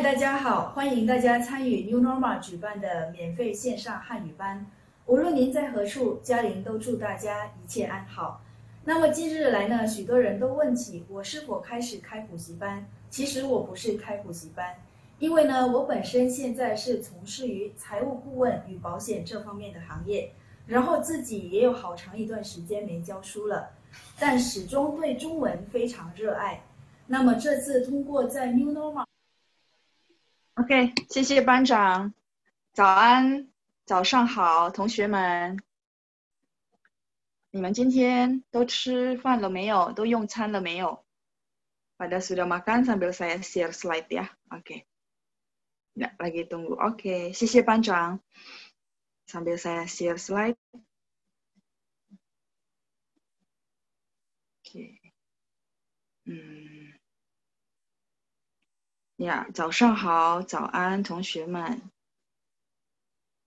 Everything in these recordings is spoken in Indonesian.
嗨，大家好！欢迎大家参与 New Normal 举办的免费线上汉语班。无论您在何处，嘉玲都祝大家一切安好。那么近日来呢，许多人都问起我是否开始开补习班。其实我不是开补习班，因为呢，我本身现在是从事于财务顾问与保险这方面的行业，然后自己也有好长一段时间没教书了，但始终对中文非常热爱。那么这次通过在 New Normal。OK，谢谢班长。早安，早上好，同学们。你们今天都吃饭了没有？都用餐了没有？Pada sudah makan sambil saya share slide ya。OK，t i a k lagi tunggu。OK，谢谢班长。Sambil saya share slide。OK。呀，yeah, 早上好，早安，同学们。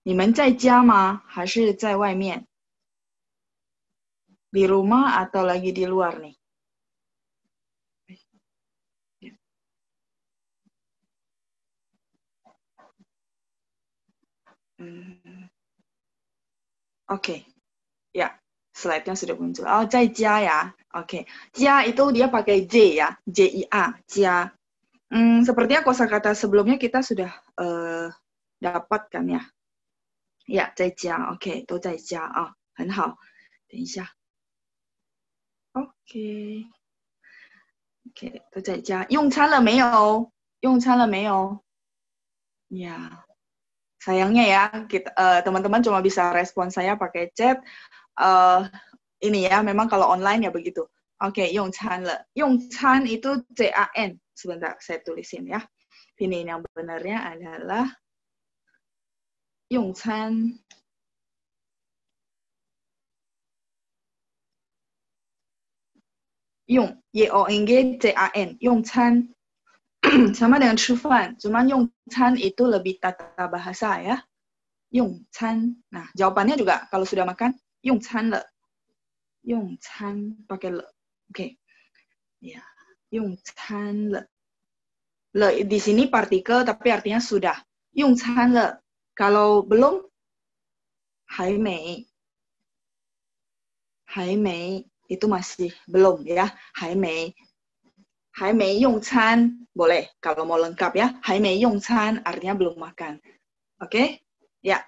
你们在家吗？还是在外面？Di rumah atau lagi di luar nih? Oke, okay. ya, yeah, slide-nya sudah muncul. Oh, 在家 ya. Oke, itu dia pakai J ya, J I A, 家。Hmm, sepertinya kosakata sebelumnya kita sudah uh, dapat kan ya? Ya, 在家，OK，都在家啊，很好。等一下，OK，OK，、okay, okay, oh, Ya. sayangnya ya kita eh, teman-teman uh, teman -teman cuma bisa respon saya pakai chat. Uh, ini ya, memang kalau online ya begitu. Oke, okay, itu C A N sebentar saya tulisin ya. Ini yang benarnya adalah Yongchan Yong, Y O N G J A N, Yongchan sama dengan 吃饭, cuman Yongchan itu lebih tata bahasa ya. Yongchan. Nah, jawabannya juga kalau sudah makan Yongchan le. Yongchan pakai le. Oke. Okay. Ya. Yeah le. di sini partikel tapi artinya sudah. Yung can le. Kalau belum, hai mei. Hai mei itu masih belum ya. Hai mei. Hai mei yung chan. boleh kalau mau lengkap ya. Hai mei yung chan, artinya belum makan. Oke? Okay? Ya.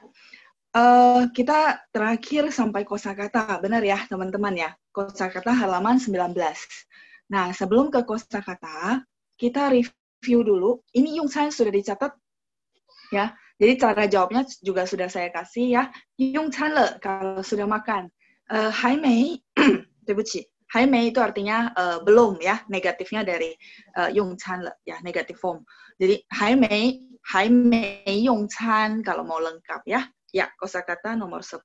Uh, kita terakhir sampai kosakata, benar ya teman-teman ya. Kosakata halaman 19. Nah, sebelum ke kosa kata, kita review dulu. Ini Yung Chan sudah dicatat ya. Jadi cara jawabnya juga sudah saya kasih ya. Yung Chan le kalau sudah makan. Uh, hai Mei, debuci. Hai Mei itu artinya uh, belum ya, negatifnya dari uh, Yung Chan le ya, negatif form. Jadi Hai Mei, Hai Mei Yung Chan kalau mau lengkap ya. Ya, kosakata nomor 10.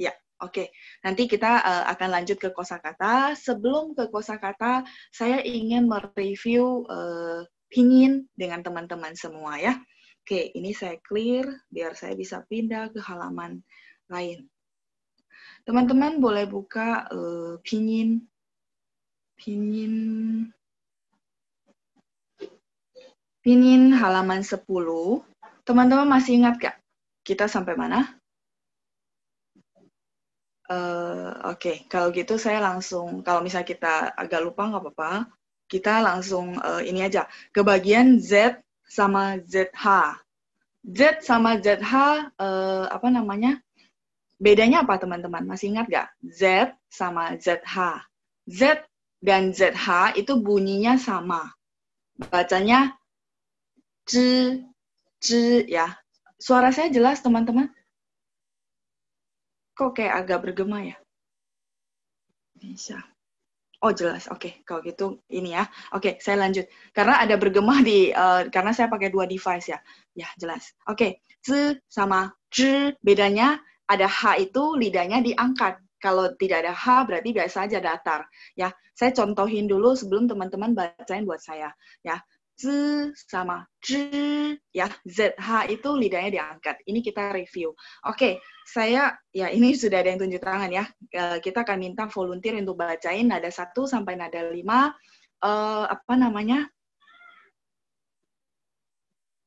Ya. Oke, nanti kita uh, akan lanjut ke kosakata. Sebelum ke kosakata, saya ingin mereview uh, pingin dengan teman-teman semua ya. Oke, ini saya clear biar saya bisa pindah ke halaman lain. Teman-teman boleh buka uh, pingin pingin pingin halaman 10. Teman-teman masih ingat gak? Kita sampai mana? Eh, oke, okay. kalau gitu saya langsung, kalau misalnya kita agak lupa nggak apa-apa, kita langsung uh, ini aja, ke bagian Z sama ZH. Z sama ZH, uh, eh, apa namanya, bedanya apa teman-teman? Masih ingat nggak? Z sama ZH. Z dan ZH itu bunyinya sama. Bacanya C, C ya. Suara saya jelas teman-teman? Kok kayak agak bergema ya? Bisa. Oh jelas, oke. Okay. Kalau gitu ini ya. Oke, okay, saya lanjut. Karena ada bergema di, uh, karena saya pakai dua device ya. Ya jelas. Oke, okay. z sama zi, bedanya ada h itu lidahnya diangkat. Kalau tidak ada h berarti biasa aja datar. Ya, saya contohin dulu sebelum teman-teman bacain buat saya. Ya, z sama ya, z ya zh itu lidahnya diangkat. Ini kita review. Oke, saya ya ini sudah ada yang tunjuk tangan ya. Eh, kita akan minta volunteer untuk bacain nada satu sampai nada lima. uh, apa namanya?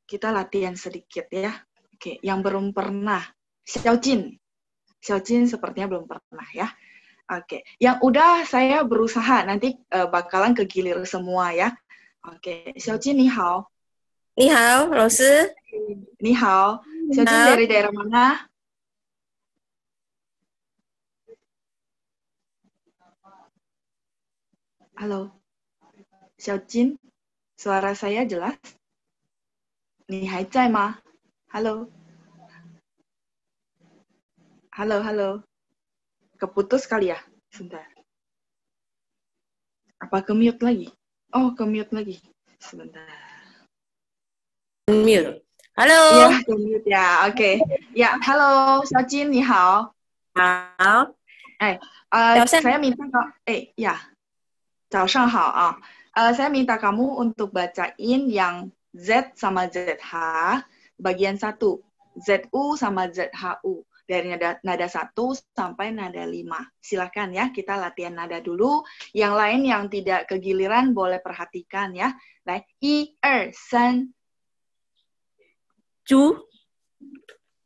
Kita latihan sedikit ya. Oke, yang belum pernah Xiao Jin, Xiao Jin sepertinya belum pernah ya. Oke, yang udah saya berusaha nanti uh, bakalan kegilir semua ya. OK，小金你好。你好，老师。你好，小金 dari Xiao mana? Halo, Xiaojin, suara saya jelas? Ni hai zai ma? Halo. Halo, halo. Keputus kali ya? Sebentar. Apa ke mute lagi? Oh, ke mute lagi. Sebentar. Mute. Halo. Ya, ke mute ya. Oke. Okay. Ya, halo, Sajin, ni hao. Hao. Eh, uh, saya minta eh ya. shang hao Uh, saya minta kamu untuk bacain yang Z sama ZH bagian satu, ZU sama ZHU dari nada, nada 1 sampai nada 5. Silakan ya, kita latihan nada dulu. Yang lain yang tidak kegiliran boleh perhatikan ya. Baik, i, er, sen. Cu.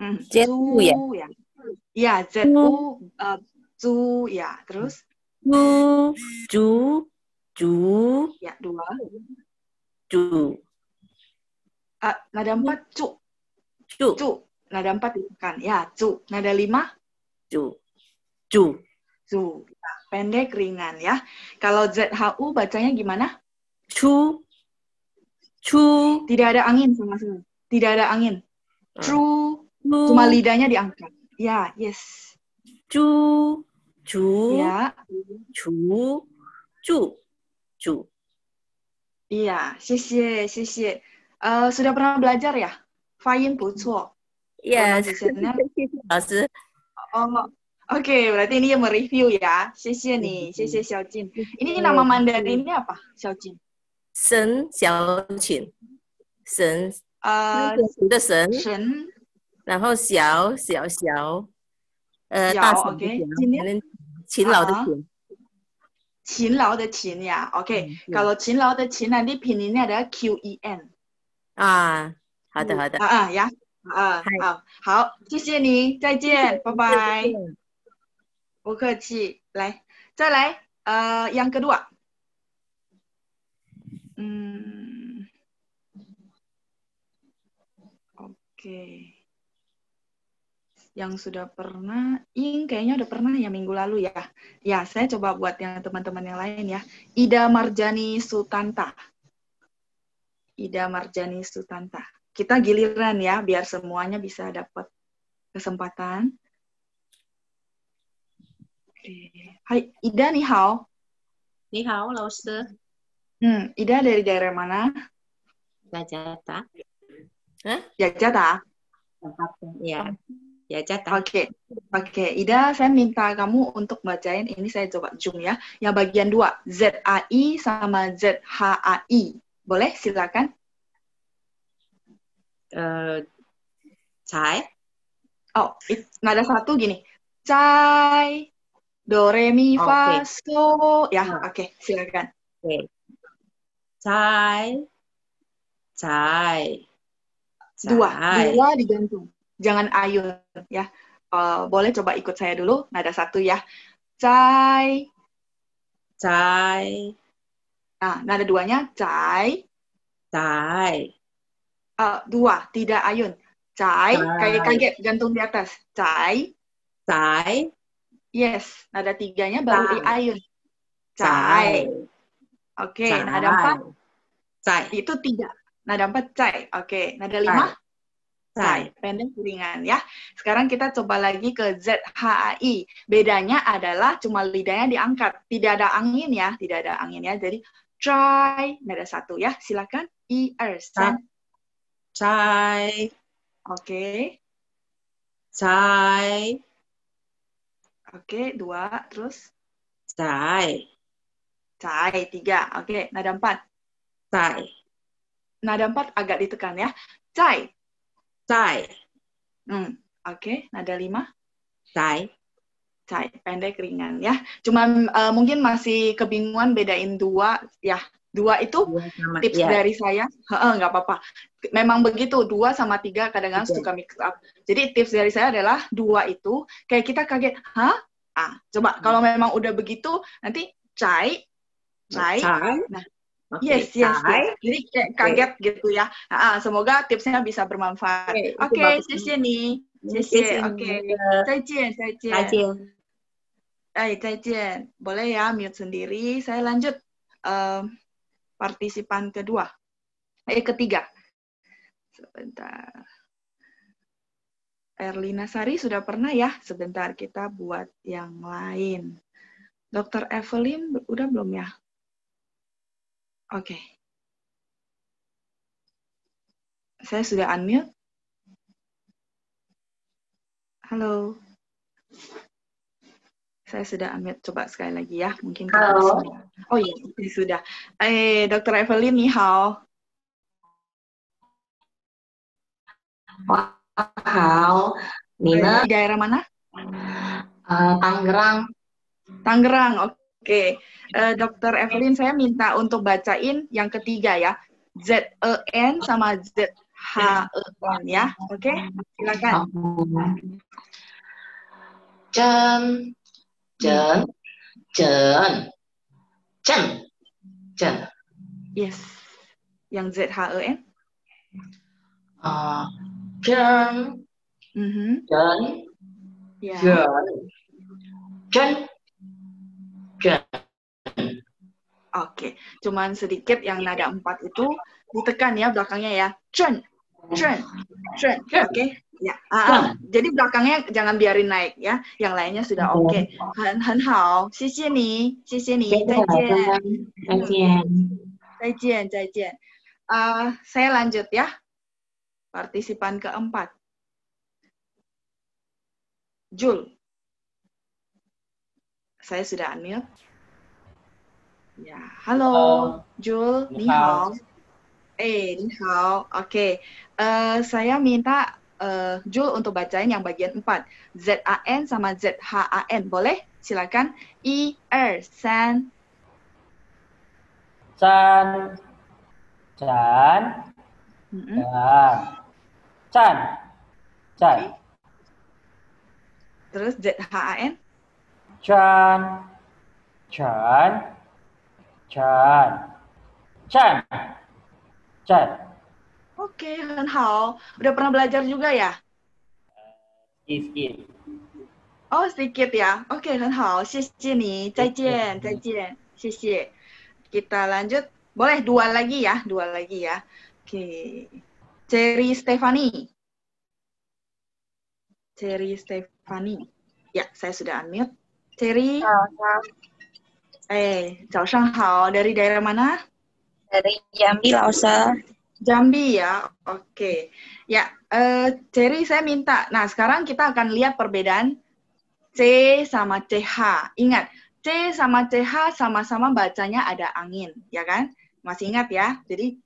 Hmm, zu ya. ya. Ya, z, u, uh, zu ya. Terus? Cu, Cu, Cu. Ya, dua. Cu. Uh, e, nada empat, cu. Cu. Cu. Nada empat ditekan. Ya, cu. Nada lima? Cu. Cu. Cu. Ya, pendek, ringan ya. Kalau ZHU bacanya gimana? Cu. Cu. Tidak ada angin sama sekali. Tidak ada angin. Ah. Cu. Cuma lidahnya diangkat. Ya, yes. Cu. Cu. Ya. Cu. Cu. Cu. Iya, sih sih sih sudah pernah belajar ya? Fayin pucuo. Yes，谢谢老师。哦，OK，那意思要 review 呀？谢谢你，谢谢小静。你个是“妈妈的 a n d a 吧？小静。神小静，神啊，神的神。神。然后小小小，呃，大可、能勤劳的勤。勤劳的勤呀，OK，搞做勤劳的勤啊。你拼音念的 Q E N。啊，好的好的。啊啊呀！啊，好好，谢谢你，再见，拜拜。不客气，来，再来，呃，yang yang sudah pernah, Ing kayaknya udah pernah ya minggu lalu ya. Ya, saya coba buat yang teman-teman yang lain ya. Ida Marjani Sutanta. Ida Marjani Sutanta kita giliran ya biar semuanya bisa dapat kesempatan. Hai, Ida nih hao. Ni hao, Lauster. Hmm, Ida dari daerah mana? Jakarta. Hah? Jakarta. Jakarta, ya. Jakarta. Iya. Oke. Okay. Oke, okay. Ida, saya minta kamu untuk bacain ini saya coba zoom ya. Yang bagian dua, z a i sama z h a i Boleh? Silakan uh, eh, Cai? Oh, nada satu gini. Cai, do, re, mi, oh, fa, okay. Ya, hmm. oke, okay, silakan. Okay. Cai, cai, Dua, dua digantung. Jangan ayun, ya. Uh, boleh coba ikut saya dulu, nada satu ya. Cai, cai. Nah, nada duanya cai. Cai uh, dua, tidak ayun. Cai, kayak kaget gantung di atas. Cai. Cai. Yes, ada tiganya baru di ayun. Cai. Oke, okay, nada empat. Cai. Itu tidak. Nada empat cai. Oke, okay. nada lima. Cai. Pendek ringan ya. Sekarang kita coba lagi ke z h a i Bedanya adalah cuma lidahnya diangkat. Tidak ada angin ya, tidak ada angin ya. Jadi try nada satu ya. Silakan. i r Stand Chai. Oke. Okay. Chai. Oke, okay, dua. Terus? Chai. Chai, tiga. Oke, okay, nada empat. Chai. Nada empat agak ditekan ya. Chai. Chai. Hmm, oke. Okay, nada lima. Chai. Chai, pendek ringan ya. Cuman uh, mungkin masih kebingungan bedain dua ya Dua itu sama, tips ya. dari saya, nggak apa-apa. Memang begitu, dua sama tiga kadang-kadang okay. suka mix up. Jadi tips dari saya adalah dua itu kayak kita kaget, hah? Ah, coba hmm. kalau memang udah begitu nanti cai, cai. Nah, Okay, yes, yes, yes. Jadi kayak kaget okay. gitu ya. Nah, semoga tipsnya bisa bermanfaat. Oke, okay, okay, sisi nih. Sisi, oke. Zaijian, cai Zaijian. cai zaijian. Boleh ya mute sendiri. Saya lanjut partisipan kedua. Eh, ketiga. Sebentar. Erlina Sari sudah pernah ya? Sebentar, kita buat yang lain. Dokter Evelyn udah belum ya? Oke. Okay. Saya sudah unmute. Halo. Saya sudah ambil coba sekali lagi ya. Mungkin Halo. oh iya, sudah. Eh, Dr. Evelyn, nih hao. Wow, Nina. Di daerah mana? Uh, Tangerang. Tangerang, oke. Okay. Uh, eh, Dokter Evelyn, saya minta untuk bacain yang ketiga ya. Z E N sama Z H E N ya, oke? Okay? Silakan. Jen Jen, Jen, Jen, Jen. Yes. Yang Z H E N. Ah, Jen. chen, chen, Jen. Jen. Jen. Jen. Oke, okay. cuman sedikit yang nada empat itu ditekan ya belakangnya ya. Jen. Trend, trend, ya. oke. Okay. Ya, uh, uh, jadi belakangnya jangan biarin naik ya, yang lainnya sudah oke. Okay. Han, han hao, sisi ni, sisi ni, Zaijian. Zaijian. saya lanjut ya. Partisipan keempat. Jul. Saya sudah unmute. Ya, halo, halo. Jul, ni hao. Eh, ni hao. Oke. Okay. Uh, saya minta uh, Jul untuk bacain yang bagian 4. N sama Z H A N, Boleh? Silakan. I, R, san. San. Chan, Chan, Chan, San. San. Okay. Terus ZHAN? Chan. Chan. Chan. Chan. Chan. Chat. Oke, okay, Hao. Udah pernah belajar juga ya? Sedikit. Oh, sedikit ya. Oke, okay, 很好.谢谢你.再见,再见.谢谢. Kita lanjut. Boleh dua lagi ya, dua lagi ya. Oke. Okay. Ceri Stefani. Ceri Stefani. Ya, saya sudah unmute. Ceri. Eh, hey, Hao. Dari daerah mana? dari Jambi lah, Lausa. Jambi ya, oke. Okay. Ya, uh, saya minta. Nah sekarang kita akan lihat perbedaan C sama CH. Ingat, C sama CH sama-sama bacanya ada angin, ya kan? Masih ingat ya? Jadi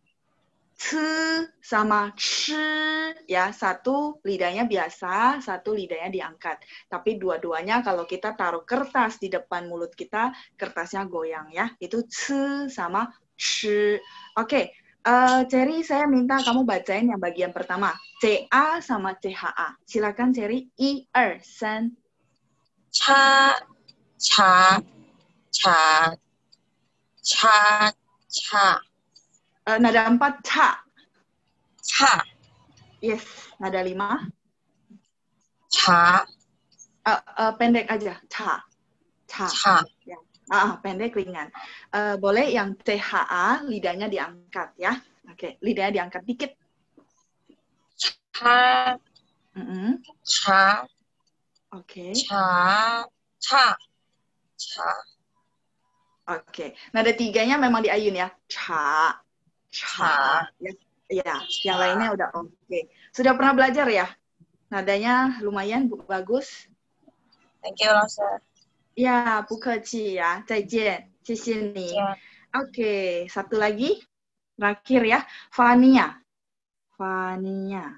C sama C ya satu lidahnya biasa, satu lidahnya diangkat. Tapi dua-duanya kalau kita taruh kertas di depan mulut kita, kertasnya goyang ya. Itu C sama Oke, okay. uh, eh, Cherry, saya minta kamu bacain yang bagian pertama. CA sama CHA. Silakan Cherry. I, er, san. Cha, cha, cha, cha, cha. Uh, nada empat, cha. Cha. Yes. Nada lima. Cha. Uh, uh, pendek aja. Cha. Cha. Cha. Ya. Ah, ah, pendek ringan. Uh, boleh yang THA lidahnya diangkat ya. Oke, okay. lidahnya diangkat dikit. Cha. Mm -hmm. Cha. Oke. Okay. Cha. Cha. Cha. Oke. Okay. Nah, Nada tiganya memang diayun ya. Cha. Cha. Ya. ya. Yang lainnya udah oke. Okay. Sudah pernah belajar ya? Nadanya lumayan bagus. Thank you, Rosa. Ya, bukaci ya. Zaijian. Sisi nih. Yeah. Oke, okay. satu lagi. Terakhir ya. Fania. Fania.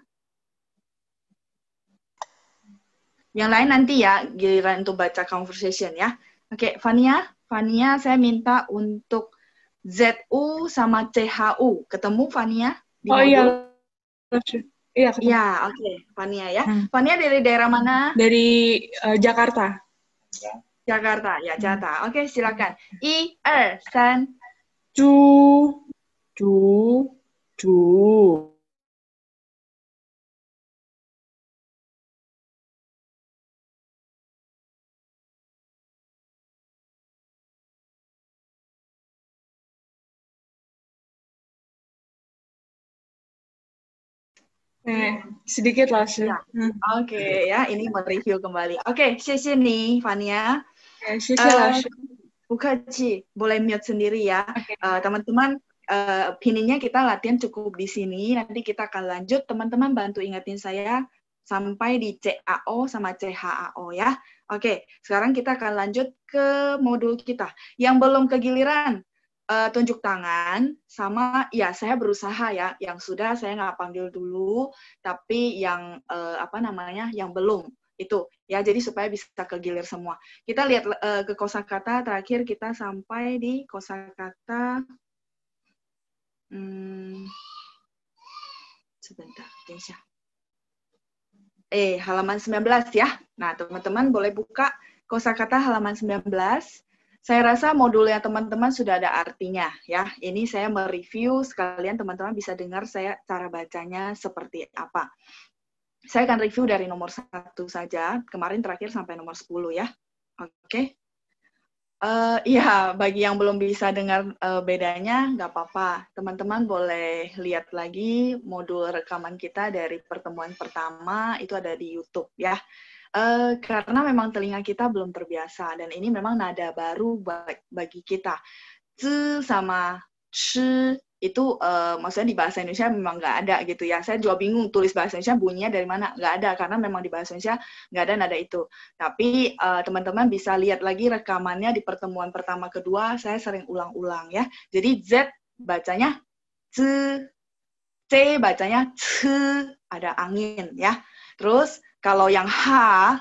Yang lain nanti ya, giliran untuk baca conversation ya. Oke, okay, Fania. Fania, saya minta untuk ZU sama CHU. Ketemu, Fania? Di oh iya. Iya, ya, oke. Okay. Fania ya. Hmm. Fania dari daerah mana? Dari uh, Jakarta. Ya. Jakarta ya hmm. Jakarta. Oke okay, silakan. I, er, san. du, du, du. Eh, sedikit lah sih. Ya. Hmm. Oke okay, ya, ini mereview kembali. Oke, okay, sini Fania okay, sih uh, Buka Ci, boleh mute sendiri ya. Teman-teman, okay. uh, opininya kita latihan cukup di sini. Nanti kita akan lanjut. Teman-teman bantu ingetin saya sampai di CAO sama CHAO ya. Oke, sekarang kita akan lanjut ke modul kita. Yang belum kegiliran, uh, tunjuk tangan sama ya saya berusaha ya. Yang sudah saya nggak panggil dulu, tapi yang uh, apa namanya yang belum itu ya jadi supaya bisa kegilir semua kita lihat uh, ke kosakata terakhir kita sampai di kosakata hmm, sebentar Insya. eh halaman 19 ya nah teman-teman boleh buka kosakata halaman 19 saya rasa modulnya teman-teman sudah ada artinya ya. Ini saya mereview sekalian teman-teman bisa dengar saya cara bacanya seperti apa. Saya akan review dari nomor satu saja. Kemarin terakhir sampai nomor 10 ya. Oke. Okay. Uh, eh, iya, bagi yang belum bisa dengar uh, bedanya, nggak apa-apa. Teman-teman boleh lihat lagi modul rekaman kita dari pertemuan pertama, itu ada di YouTube ya. Uh, karena memang telinga kita belum terbiasa, dan ini memang nada baru bagi kita. Z sama ch itu uh, maksudnya di bahasa Indonesia memang nggak ada gitu ya saya juga bingung tulis bahasa Indonesia bunyinya dari mana nggak ada karena memang di bahasa Indonesia nggak ada nada itu tapi eh, teman-teman uh, teman bisa lihat lagi rekamannya di pertemuan pertama kedua saya sering ulang-ulang ya jadi Z bacanya C C bacanya C ada angin ya terus kalau yang H,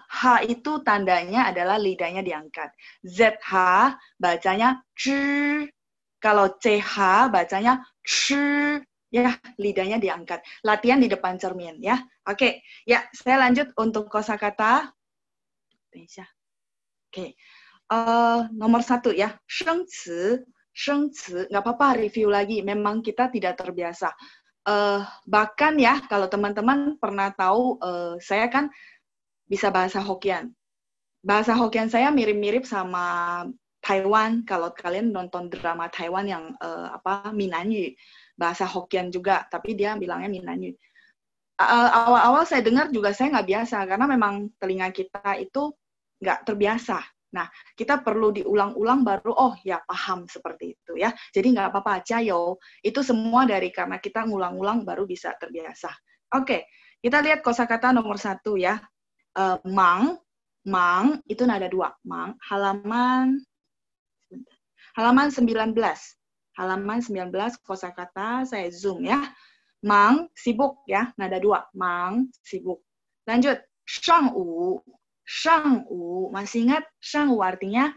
H itu tandanya adalah lidahnya diangkat. ZH bacanya C, kalau CH bacanya ch, ya lidahnya diangkat. Latihan di depan cermin ya. Oke, ya saya lanjut untuk kosakata. Oke, uh, nomor satu ya, Shengzi, Shengzi, nggak apa-apa review lagi. Memang kita tidak terbiasa. Uh, bahkan ya kalau teman-teman pernah tahu, uh, saya kan bisa bahasa Hokian. Bahasa Hokian saya mirip-mirip sama Taiwan kalau kalian nonton drama Taiwan yang uh, apa Minanyu bahasa Hokkien juga tapi dia bilangnya Minanyu eh, awal-awal saya dengar juga saya nggak biasa karena memang telinga kita itu nggak terbiasa nah kita perlu diulang-ulang baru oh ya paham seperti itu ya jadi nggak apa-apa cayo itu semua dari karena kita ngulang-ulang baru bisa terbiasa oke kita lihat kosakata nomor satu ya uh, mang mang itu nada dua mang halaman halaman 19. Halaman 19 kosakata saya zoom ya. Mang sibuk ya, nada dua. Mang sibuk. Lanjut, shang wu. Shang wu, masih ingat shang wu artinya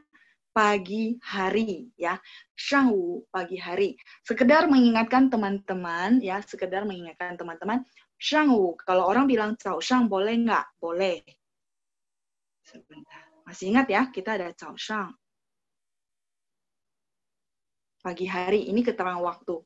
pagi hari ya. Shang wu pagi hari. Sekedar mengingatkan teman-teman ya, sekedar mengingatkan teman-teman shang wu. Kalau orang bilang cao shang boleh nggak? Boleh. Sebentar. Masih ingat ya, kita ada cao shang pagi hari. Ini keterangan waktu.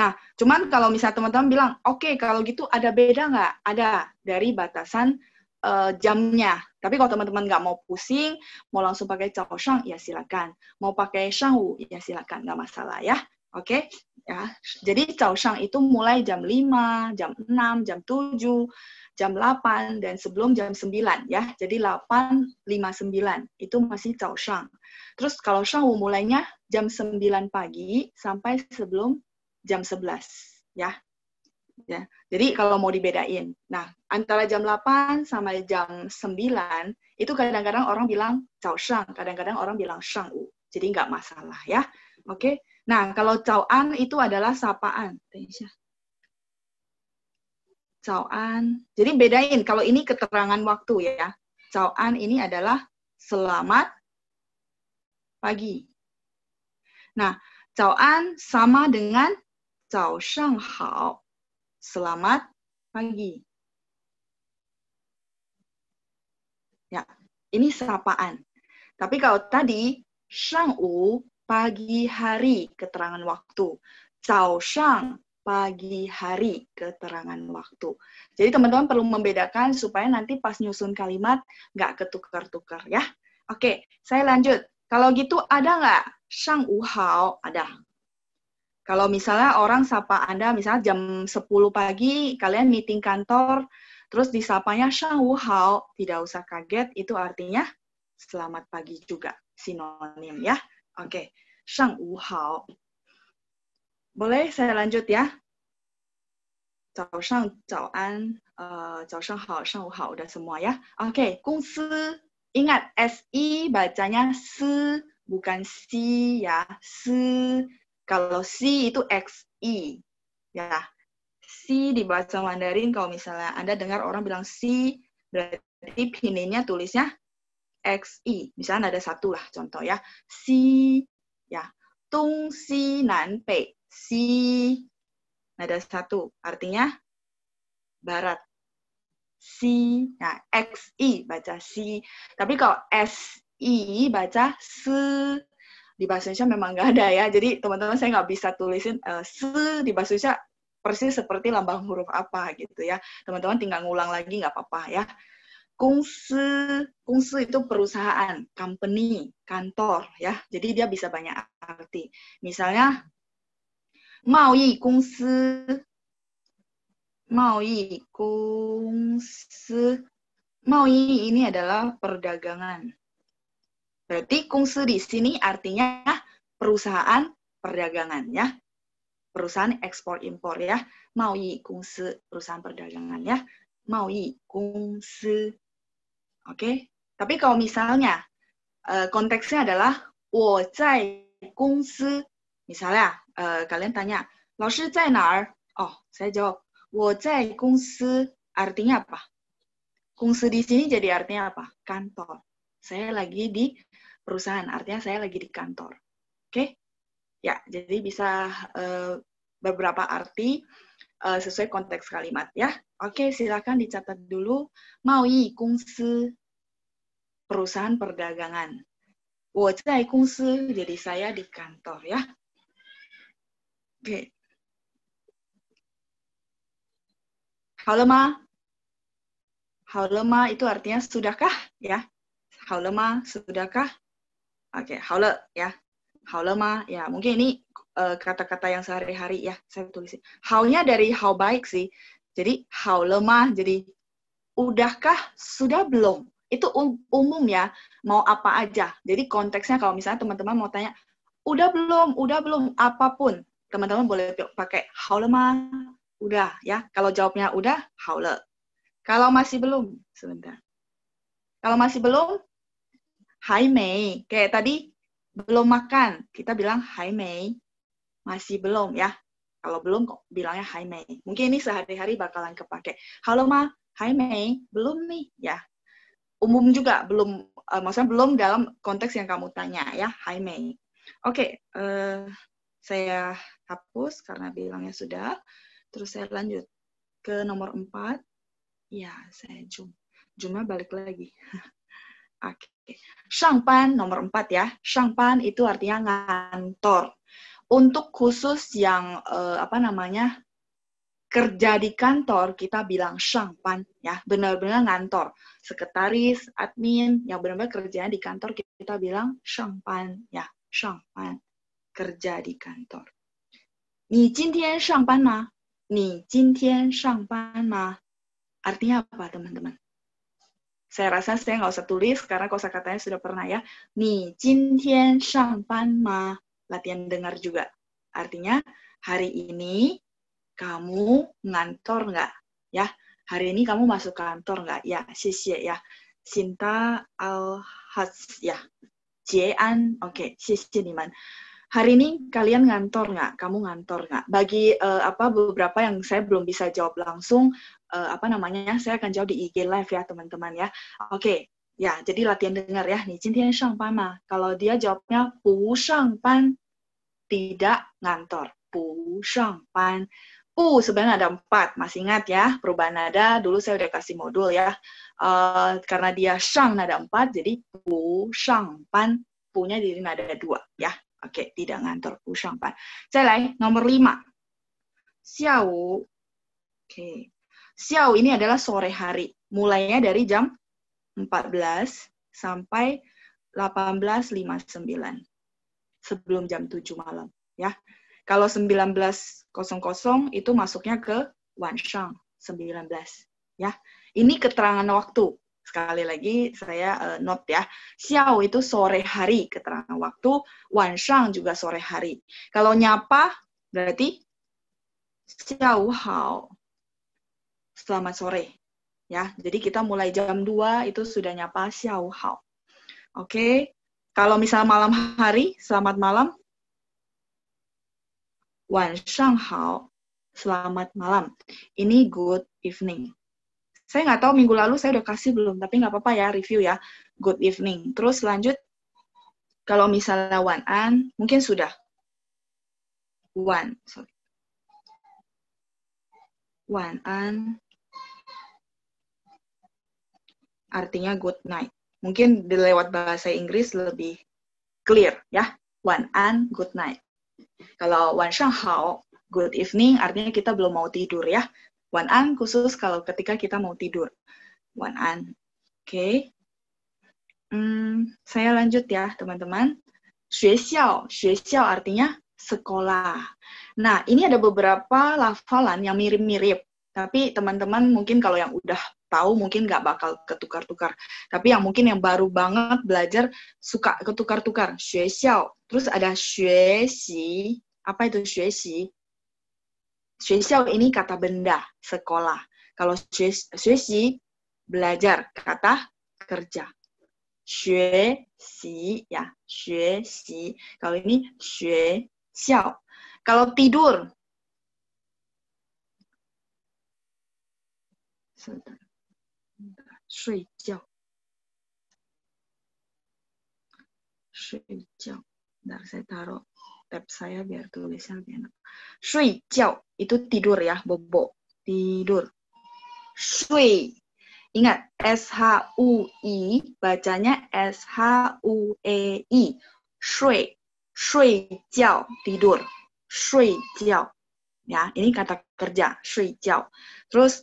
Nah, cuman kalau misalnya teman-teman bilang, oke okay, kalau gitu ada beda nggak? Ada dari batasan uh, jamnya. Tapi kalau teman-teman nggak mau pusing, mau langsung pakai shang, ya silakan. Mau pakai wu, ya silakan, nggak masalah ya. Oke, okay? ya. Jadi caoshang itu mulai jam 5, jam 6, jam 7, jam 8 dan sebelum jam 9 ya. Jadi 8, 5, 9 itu masih caoshang. Terus kalau shang mulainya jam 9 pagi sampai sebelum jam 11 ya. Ya. Jadi kalau mau dibedain. Nah, antara jam 8 sama jam 9 itu kadang-kadang orang bilang caoshang, kadang-kadang orang bilang shang u. Jadi nggak masalah ya. Oke. Okay? Nah, kalau caw'an itu adalah sapaan. Caw'an. Jadi bedain, kalau ini keterangan waktu ya. Caw'an ini adalah selamat pagi. Nah, caw'an sama dengan cao shang hao. Selamat pagi. Ya, ini sapaan. Tapi kalau tadi shang wu pagi hari keterangan waktu. Cao shang pagi hari keterangan waktu. Jadi teman-teman perlu membedakan supaya nanti pas nyusun kalimat nggak ketukar-tukar ya. Oke, saya lanjut. Kalau gitu ada nggak shang Wu Hao Ada. Kalau misalnya orang sapa Anda, misalnya jam 10 pagi, kalian meeting kantor, terus disapanya shang Wu Hao, tidak usah kaget, itu artinya selamat pagi juga, sinonim ya. Oke, Shang Wu Hao. Boleh saya lanjut ya? Udah semua ya. Oke, Kung kungsi. Ingat S-I e bacanya se bukan si ya. Se kalau si itu X I, e ya. Si di bahasa Mandarin kalau misalnya Anda dengar orang bilang si berarti pininnya tulisnya X XI. Misalnya ada satu lah contoh ya. Si, ya. Tung si nan pe. Si, ada satu. Artinya barat. Si, ya X XI baca si. Tapi kalau S I, baca se. Di bahasa Indonesia memang nggak ada ya. Jadi teman-teman saya nggak bisa tulisin uh, se di bahasa Indonesia persis seperti lambang huruf apa gitu ya. Teman-teman tinggal ngulang lagi nggak apa-apa ya. Kungsi, kungsi itu perusahaan, company, kantor ya. Jadi dia bisa banyak arti. Misalnya mau Yi Kungsi, mau Yi Kungsi, mau Yi ini adalah perdagangan. Berarti kungsi di sini artinya perusahaan perdagangan ya. Perusahaan ekspor impor ya. mau Yi Kungsi, perusahaan perdagangan ya. mau Yi Kungsi. Oke, okay? tapi kalau misalnya eh, konteksnya adalah 我在公司, misalnya eh, kalian tanya, 老师在哪儿? Oh, saya jawab, 我在公司 artinya apa? 公司 di sini jadi artinya apa? Kantor. Saya lagi di perusahaan, artinya saya lagi di kantor. Oke? Okay? Ya, jadi bisa uh, beberapa arti uh, sesuai konteks kalimat ya. Oke, silakan dicatat dulu. Maui Kungsi, perusahaan perdagangan. zai Kungsi, jadi saya di kantor ya. Oke. Halo Ma. Halo Ma itu artinya sudahkah ya? Halo Ma, sudahkah? Oke, halo ya. Halo Ma, ya mungkin ini eh, kata-kata uh, yang sehari-hari ya saya tulis. how dari how baik sih. Jadi how lemah jadi udahkah sudah belum? Itu um, umum ya, mau apa aja. Jadi konteksnya kalau misalnya teman-teman mau tanya udah belum, udah belum apapun, teman-teman boleh pakai how lemah, udah ya. Kalau jawabnya udah, how le. Kalau masih belum, sebentar. Kalau masih belum, hai mei. Kayak tadi belum makan, kita bilang hai mei. Masih belum ya. Kalau belum kok bilangnya Hi Mei. Mungkin ini sehari-hari bakalan kepake. Halo Ma, Hi Mei, belum nih ya. Umum juga belum uh, maksudnya belum dalam konteks yang kamu tanya ya, Hi Mei. Oke, okay, uh, eh, saya hapus karena bilangnya sudah. Terus saya lanjut ke nomor 4. Ya, saya zoom. Zoomnya balik lagi. Oke. Okay. Shangpan nomor 4 ya. Shangpan itu artinya ngantor. Untuk khusus yang uh, apa namanya kerja di kantor kita bilang shangpan ya benar-benar ngantor sekretaris admin yang benar-benar kerjanya di kantor kita bilang shangpan ya shangpan kerja di kantor. Ni jintian shangpan ma? Ni jintian shangpan ma? Artinya apa teman-teman? Saya rasa saya nggak usah tulis karena kosakatanya sudah pernah ya. Ni jintian shangpan ma? latihan dengar juga. Artinya hari ini kamu ngantor nggak? Ya, hari ini kamu masuk kantor nggak? Ya, sisi ya, ya. Sinta al has ya. Jian, oke, okay. sisi niman. Hari ini kalian ngantor nggak? Kamu ngantor nggak? Bagi uh, apa beberapa yang saya belum bisa jawab langsung, uh, apa namanya? Saya akan jawab di IG live ya teman-teman ya. Oke, okay. ya jadi latihan dengar ya. Nih, Nih, 今天上班 ma. Kalau dia jawabnya pan, tidak ngantor. Bu shang pan. Bu uh, sebenarnya ada empat, masih ingat ya perubahan nada. Dulu saya udah kasih modul ya. Uh, karena dia shang nada empat, jadi bu shang pan. Punya diri nada dua ya. Oke, okay, tidak ngantor. Bu shang pan. Saya lagi nomor lima. Xiao. Oke. Okay. Xiao ini adalah sore hari. Mulainya dari jam 14 sampai 18.59 sebelum jam 7 malam ya. Kalau 19.00 itu masuknya ke Wanshang 19 ya. Ini keterangan waktu. Sekali lagi saya uh, note ya. Xiao itu sore hari keterangan waktu, Wanshang juga sore hari. Kalau nyapa berarti Xiao hao. Selamat sore. Ya, jadi kita mulai jam 2 itu sudah nyapa Xiao hao. Oke, kalau misal malam hari, selamat malam. Wan shang hao, selamat malam. Ini good evening. Saya nggak tahu minggu lalu saya udah kasih belum, tapi nggak apa-apa ya review ya. Good evening. Terus lanjut, kalau misalnya wan an, mungkin sudah. Wan, sorry. Wan an, artinya good night. Mungkin dilewat bahasa Inggris lebih clear ya. Wan an, good night. Kalau wan shang hao, good evening artinya kita belum mau tidur ya. Wan an khusus kalau ketika kita mau tidur. Wan an. Oke. Okay. Hmm, saya lanjut ya, teman-teman. Xue xiao, xiao artinya sekolah. Nah, ini ada beberapa lafalan yang mirip-mirip. Tapi teman-teman mungkin kalau yang udah tahu mungkin nggak bakal ketukar-tukar. Tapi yang mungkin yang baru banget belajar suka ketukar-tukar. Xue xiao. Terus ada xue Apa itu xue xi? ini kata benda, sekolah. Kalau xue, belajar. Kata kerja. Xue ya. Xue Kalau ini xue Kalau tidur, 次的睡觉，睡觉。Ntar saya taruh tab saya biar tulisnya lebih enak. Shui itu tidur ya, bobo. Tidur. Shui. Ingat, S-H-U-I bacanya S-H-U-E-I. tidur. Shui Ya, ini kata kerja, shui Terus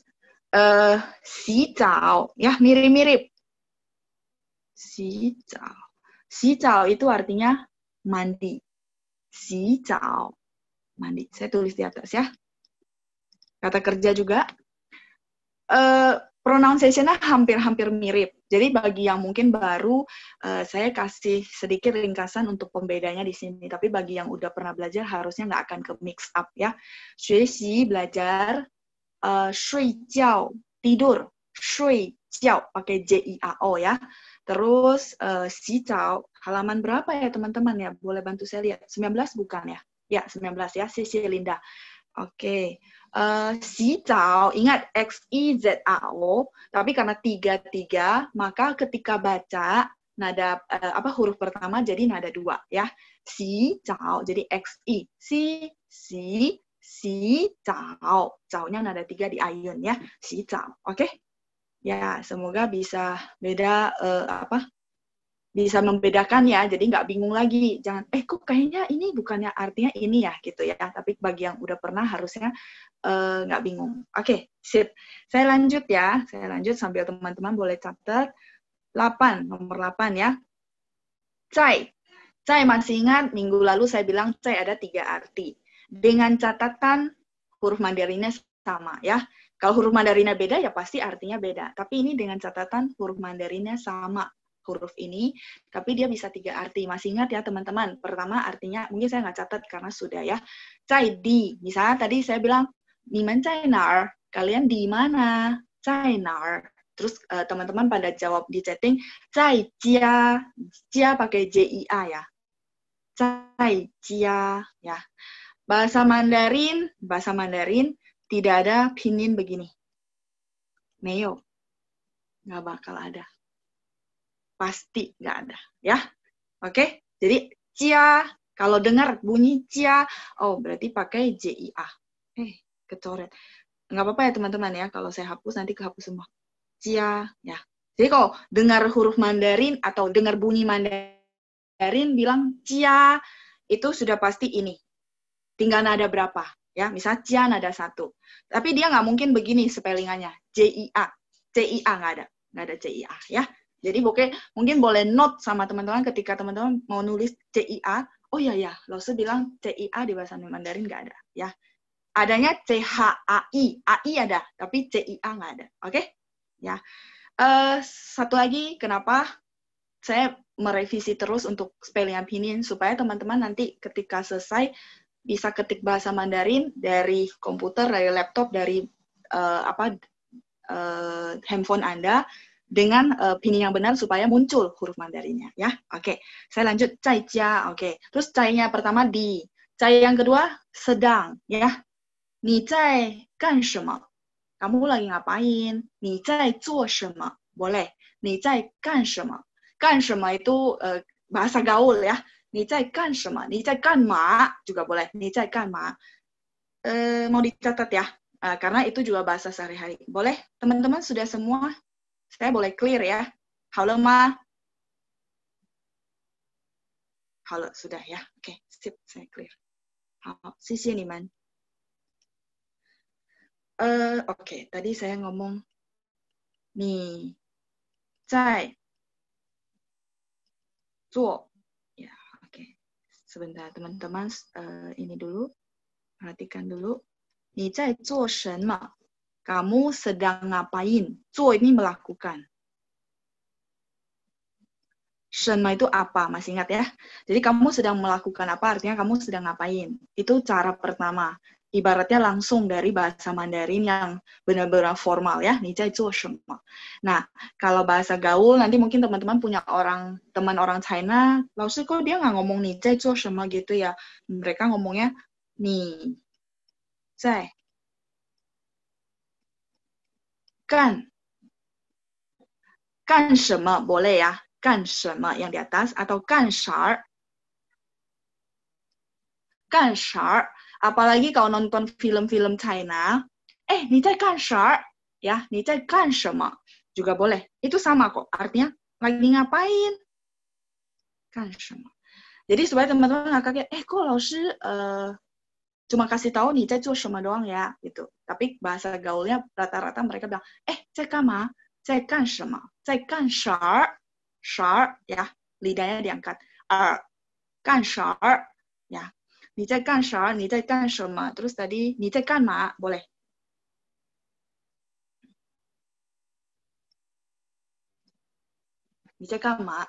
si cao, ya mirip-mirip. Si cao. Si cao itu artinya mandi. Si cao. Mandi. Saya tulis di atas ya. Kata kerja juga. Uh, pronunciation-nya hampir-hampir mirip. Jadi bagi yang mungkin baru, saya kasih sedikit ringkasan untuk pembedanya di sini. Tapi bagi yang udah pernah belajar, harusnya nggak akan ke mix up ya. sih belajar, shui jiao, tidur shui jiao pakai j i a o ya terus uh, si halaman berapa ya teman-teman ya boleh bantu saya lihat 19 bukan ya ya 19 ya si si Linda oke okay. uh, eh, si ingat x i z a o tapi karena tiga tiga maka ketika baca nada uh, apa huruf pertama jadi nada dua ya si jiao jadi x i si si Si cao nya nada tiga di ayun ya, si cao oke? Ya, semoga bisa beda uh, apa? Bisa membedakan ya, jadi nggak bingung lagi. Jangan, eh kok kayaknya ini bukannya artinya ini ya, gitu ya. Tapi bagi yang udah pernah harusnya uh, nggak bingung. Oke, okay, sip. Saya lanjut ya, saya lanjut sambil teman-teman boleh catat. 8, nomor 8 ya. Cai. Cai masih ingat minggu lalu saya bilang cai ada tiga arti dengan catatan huruf Mandarinnya sama ya. Kalau huruf Mandarinnya beda ya pasti artinya beda. Tapi ini dengan catatan huruf Mandarinnya sama huruf ini, tapi dia bisa tiga arti. Masih ingat ya teman-teman? Pertama artinya mungkin saya nggak catat karena sudah ya. Cai di, misalnya tadi saya bilang niman nar kalian di mana? nar Terus eh, teman-teman pada jawab di chatting, cai jia, jia pakai j i ya. Cai jia ya. Bahasa Mandarin, bahasa Mandarin tidak ada pinyin begini. neo, Nggak bakal ada. Pasti nggak ada. Ya. Oke. Jadi, cia. Kalau dengar bunyi cia, oh berarti pakai JIA. Eh, kecoret. Nggak apa-apa ya teman-teman ya. Kalau saya hapus, nanti kehapus semua. Cia. Ya. Jadi kalau dengar huruf Mandarin atau dengar bunyi Mandarin bilang cia, itu sudah pasti ini tinggal nada berapa ya misalnya cia nada satu tapi dia nggak mungkin begini spellingannya j i a c i a nggak ada nggak ada c i a ya jadi mungkin mungkin boleh note sama teman-teman ketika teman-teman mau nulis c i a oh ya ya lo bilang c i a di bahasa Mandarin nggak ada ya adanya c h a i a i ada tapi c i a nggak ada oke okay? ya uh, satu lagi kenapa saya merevisi terus untuk spelling pinyin supaya teman-teman nanti ketika selesai bisa ketik bahasa Mandarin dari komputer, dari laptop, dari uh, apa uh, handphone Anda dengan uh, pin yang benar supaya muncul huruf Mandarinnya ya. Oke, okay. saya lanjut cai Oke. Okay. Terus cai-nya pertama di, cai yang kedua sedang ya. Ni cai kan shema? Kamu lagi ngapain? Ni cai zuo shema? Boleh. Ni cai kan shema? Kan shema itu uh, bahasa gaul ya. 你在干什么？你在干嘛？juga boleh. Ni eh, mau dicatat ya, eh, karena itu juga bahasa sehari-hari. Boleh, teman-teman sudah semua? Saya boleh clear ya. Halo ma. Halo, sudah ya. Oke, sip, saya clear. 好，谢谢你们。呃，OK, eh, tadi saya ngomong 你在做 sebentar teman-teman uh, ini dulu perhatikan dulu. Ni zai zuo Kamu sedang ngapain? Zuo ini melakukan. Shenme itu apa? Masih ingat ya? Jadi kamu sedang melakukan apa? Artinya kamu sedang ngapain? Itu cara pertama ibaratnya langsung dari bahasa Mandarin yang benar-benar formal ya, nija itu semua. Nah, kalau bahasa gaul nanti mungkin teman-teman punya orang teman orang China, lalu kok dia nggak ngomong nih itu semua gitu ya, mereka ngomongnya ni zai kan kan semua boleh ya, kan semua yang di atas atau kan shar kan shar Apalagi kalau nonton film-film China, eh, ni zai gan Ya, ni zai gan Juga boleh. Itu sama kok. Artinya, lagi ngapain? Kan Jadi supaya teman-teman nggak kaget, eh kok Laoshi uh, eh, cuma kasih tahu nih, saya cuma doang ya, gitu. Tapi bahasa gaulnya rata-rata mereka bilang, eh, saya kama, saya kan sama, saya kan shar, kan shar, ya, lidahnya diangkat, er, kan shar, ya, 你在干啥？你在干什么？Terus tadi ni ma boleh. Ni ma.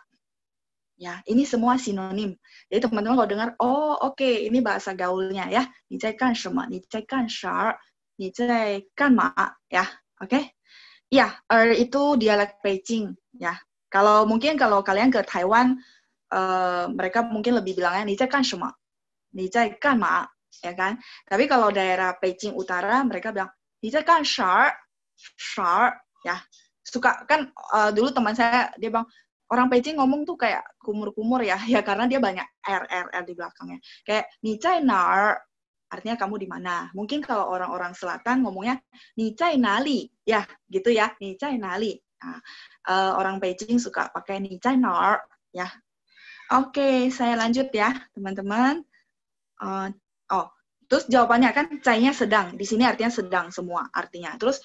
Ya, ini semua sinonim. Jadi teman-teman kalau dengar, oh oke, okay, ini bahasa gaulnya ya. Ni zai kan shema, ni zai kan sha, ni zai kan ma, ya. Oke? Okay? Ya, er itu dialek Beijing, ya. Kalau mungkin kalau kalian ke Taiwan, uh, mereka mungkin lebih bilangnya ni zai kan shema 你在干嘛 ya kan tapi kalau daerah Beijing Utara mereka bilang di kan shar shar ya suka kan uh, dulu teman saya dia bilang orang Beijing ngomong tuh kayak kumur-kumur ya ya karena dia banyak r r r di belakangnya kayak ni zai nar artinya kamu di mana. Mungkin kalau orang-orang selatan ngomongnya nicai nali, ya gitu ya, nicai nali. Nah, uh, orang Beijing suka pakai nicai nar ya. Oke, okay, saya lanjut ya, teman-teman uh, oh terus jawabannya kan cainya sedang di sini artinya sedang semua artinya terus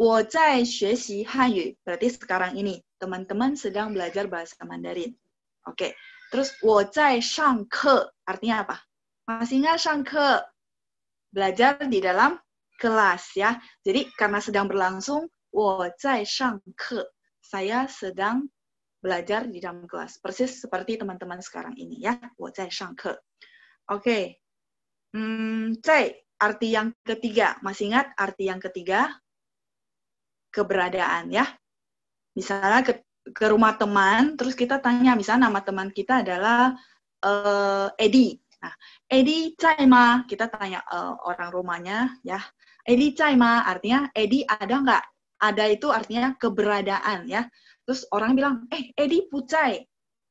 我在学习汉语 berarti sekarang ini teman-teman sedang belajar bahasa Mandarin oke okay. terus 我在上课 artinya apa masih nggak shangke belajar di dalam kelas ya jadi karena sedang berlangsung 我在上课 saya sedang belajar di dalam kelas persis seperti teman-teman sekarang ini ya 我在上课 oke okay. Hmm, C. Arti yang ketiga. Masih ingat arti yang ketiga? Keberadaan ya. Misalnya ke, ke rumah teman, terus kita tanya, misalnya nama teman kita adalah uh, Edi. Nah, Edi Caima, kita tanya uh, orang rumahnya ya. Edi Caima artinya Edi ada nggak? Ada itu artinya keberadaan ya. Terus orang bilang, eh Edi Pucai.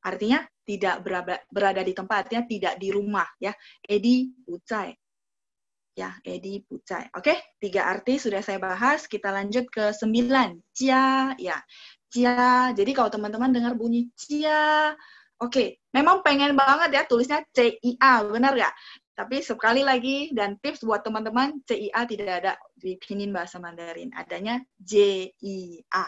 Artinya tidak berada, berada di tempatnya, tidak di rumah ya. Edi Pucai. Ya, Edi Pucai. Oke, tiga arti sudah saya bahas. Kita lanjut ke sembilan. Cia, ya. Cia. Jadi kalau teman-teman dengar bunyi cia, oke, memang pengen banget ya tulisnya C I A, benar nggak? Tapi sekali lagi dan tips buat teman-teman, C I A tidak ada di Pinin bahasa Mandarin, adanya J I A.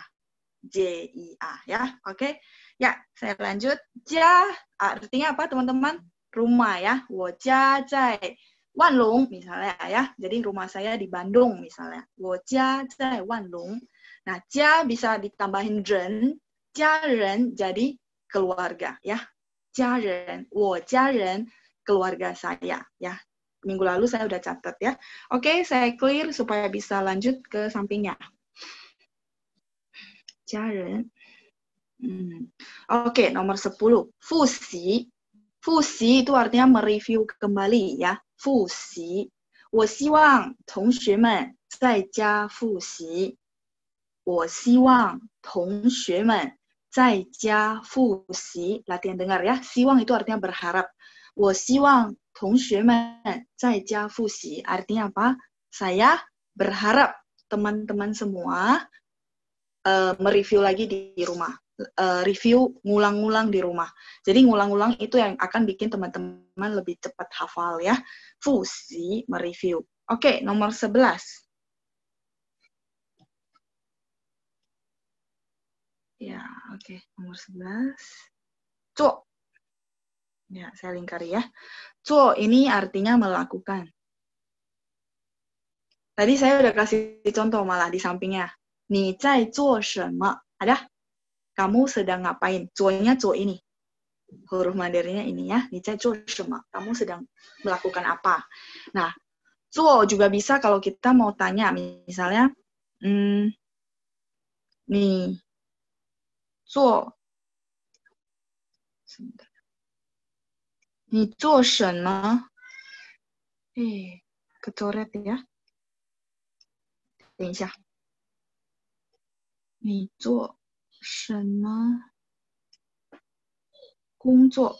J I A ya. Oke. Okay? Ya, saya lanjut. Ja artinya apa teman-teman? Rumah ya. Wo jia zai Wanlong misalnya ya. Jadi rumah saya di Bandung misalnya. Wo jia zai Wanlong. Nah, jia bisa ditambahin ren, jia ren jadi keluarga ya. Jia ren, wo jia ren keluarga saya ya. Minggu lalu saya udah catat ya. Oke, okay, saya clear supaya bisa lanjut ke sampingnya. 家人。嗯，Oke, okay, nomor 10. itu artinya mereview kembali ya. Fusi. 我希望同学们在家复习。我希望同学们在家复习。Latihan dengar ya. Siwang itu artinya apa? Saya berharap teman-teman semua uh, mereview lagi di, rumah uh, review ngulang-ngulang di rumah. Jadi ngulang-ngulang itu yang akan bikin teman-teman lebih cepat hafal ya. Fusi mereview. Oke, okay, nomor 11. Ya, oke, okay. nomor 11. Cuo. Ya, saya lingkari ya. Cuo ini artinya melakukan. Tadi saya udah kasih contoh malah di sampingnya. 你在做什么？Ada? Kamu sedang ngapain? Zuonya zuo ini. Huruf mandirinya ini ya. Ni cai Kamu sedang melakukan apa? Nah, zuo juga bisa kalau kita mau tanya. Misalnya, hmm, ni zuo sebentar. Ni zuo shema? Eh, kecoret ya. 等一下。你做什么工作？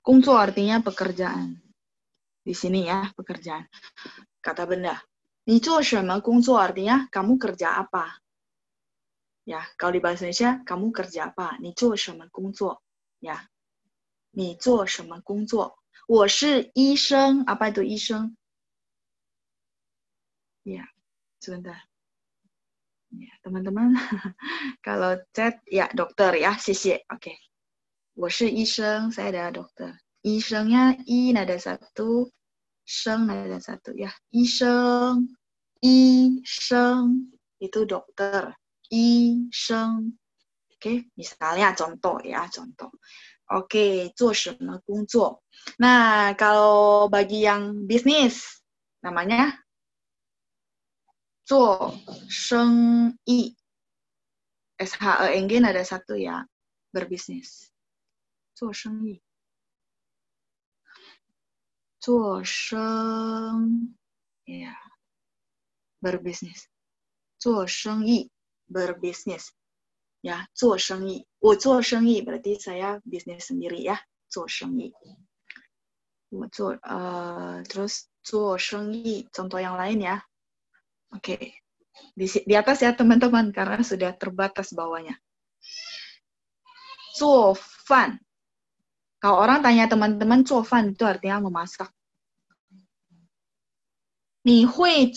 工作，artinya pekerjaan，disini ya pekerjaan，kata benda。你做什么工作？artinya kamu kerja apa？ya，kalau di bahasa Indonesia，kamu kerja apa？你做什么工作？ya，你做什么工作？我是医生，阿拜读医生，ya。sebentar. Ya, teman-teman, kalau chat ya dokter ya, sisi. Oke. Okay. 我是医生, saya adalah dokter. Isengnya i nada satu, seng nada satu ya. Iseng, iseng itu dokter. Iseng. Oke, okay? misalnya contoh ya, contoh. Oke, okay, Nah, kalau bagi yang bisnis, namanya 做生意 SHENG ada satu ya berbisnis 做生意做生 ya berbisnis 做生意 berbisnis ya 做生意我做生意 berarti saya bisnis sendiri ya 做生意我做 uh, eh，terus 做生意 contoh yang lain ya Oke. Okay. Di, di atas ya teman-teman karena sudah terbatas bawahnya. Cuofan. Kalau orang tanya teman-teman cuofan itu artinya memasak. Ni hui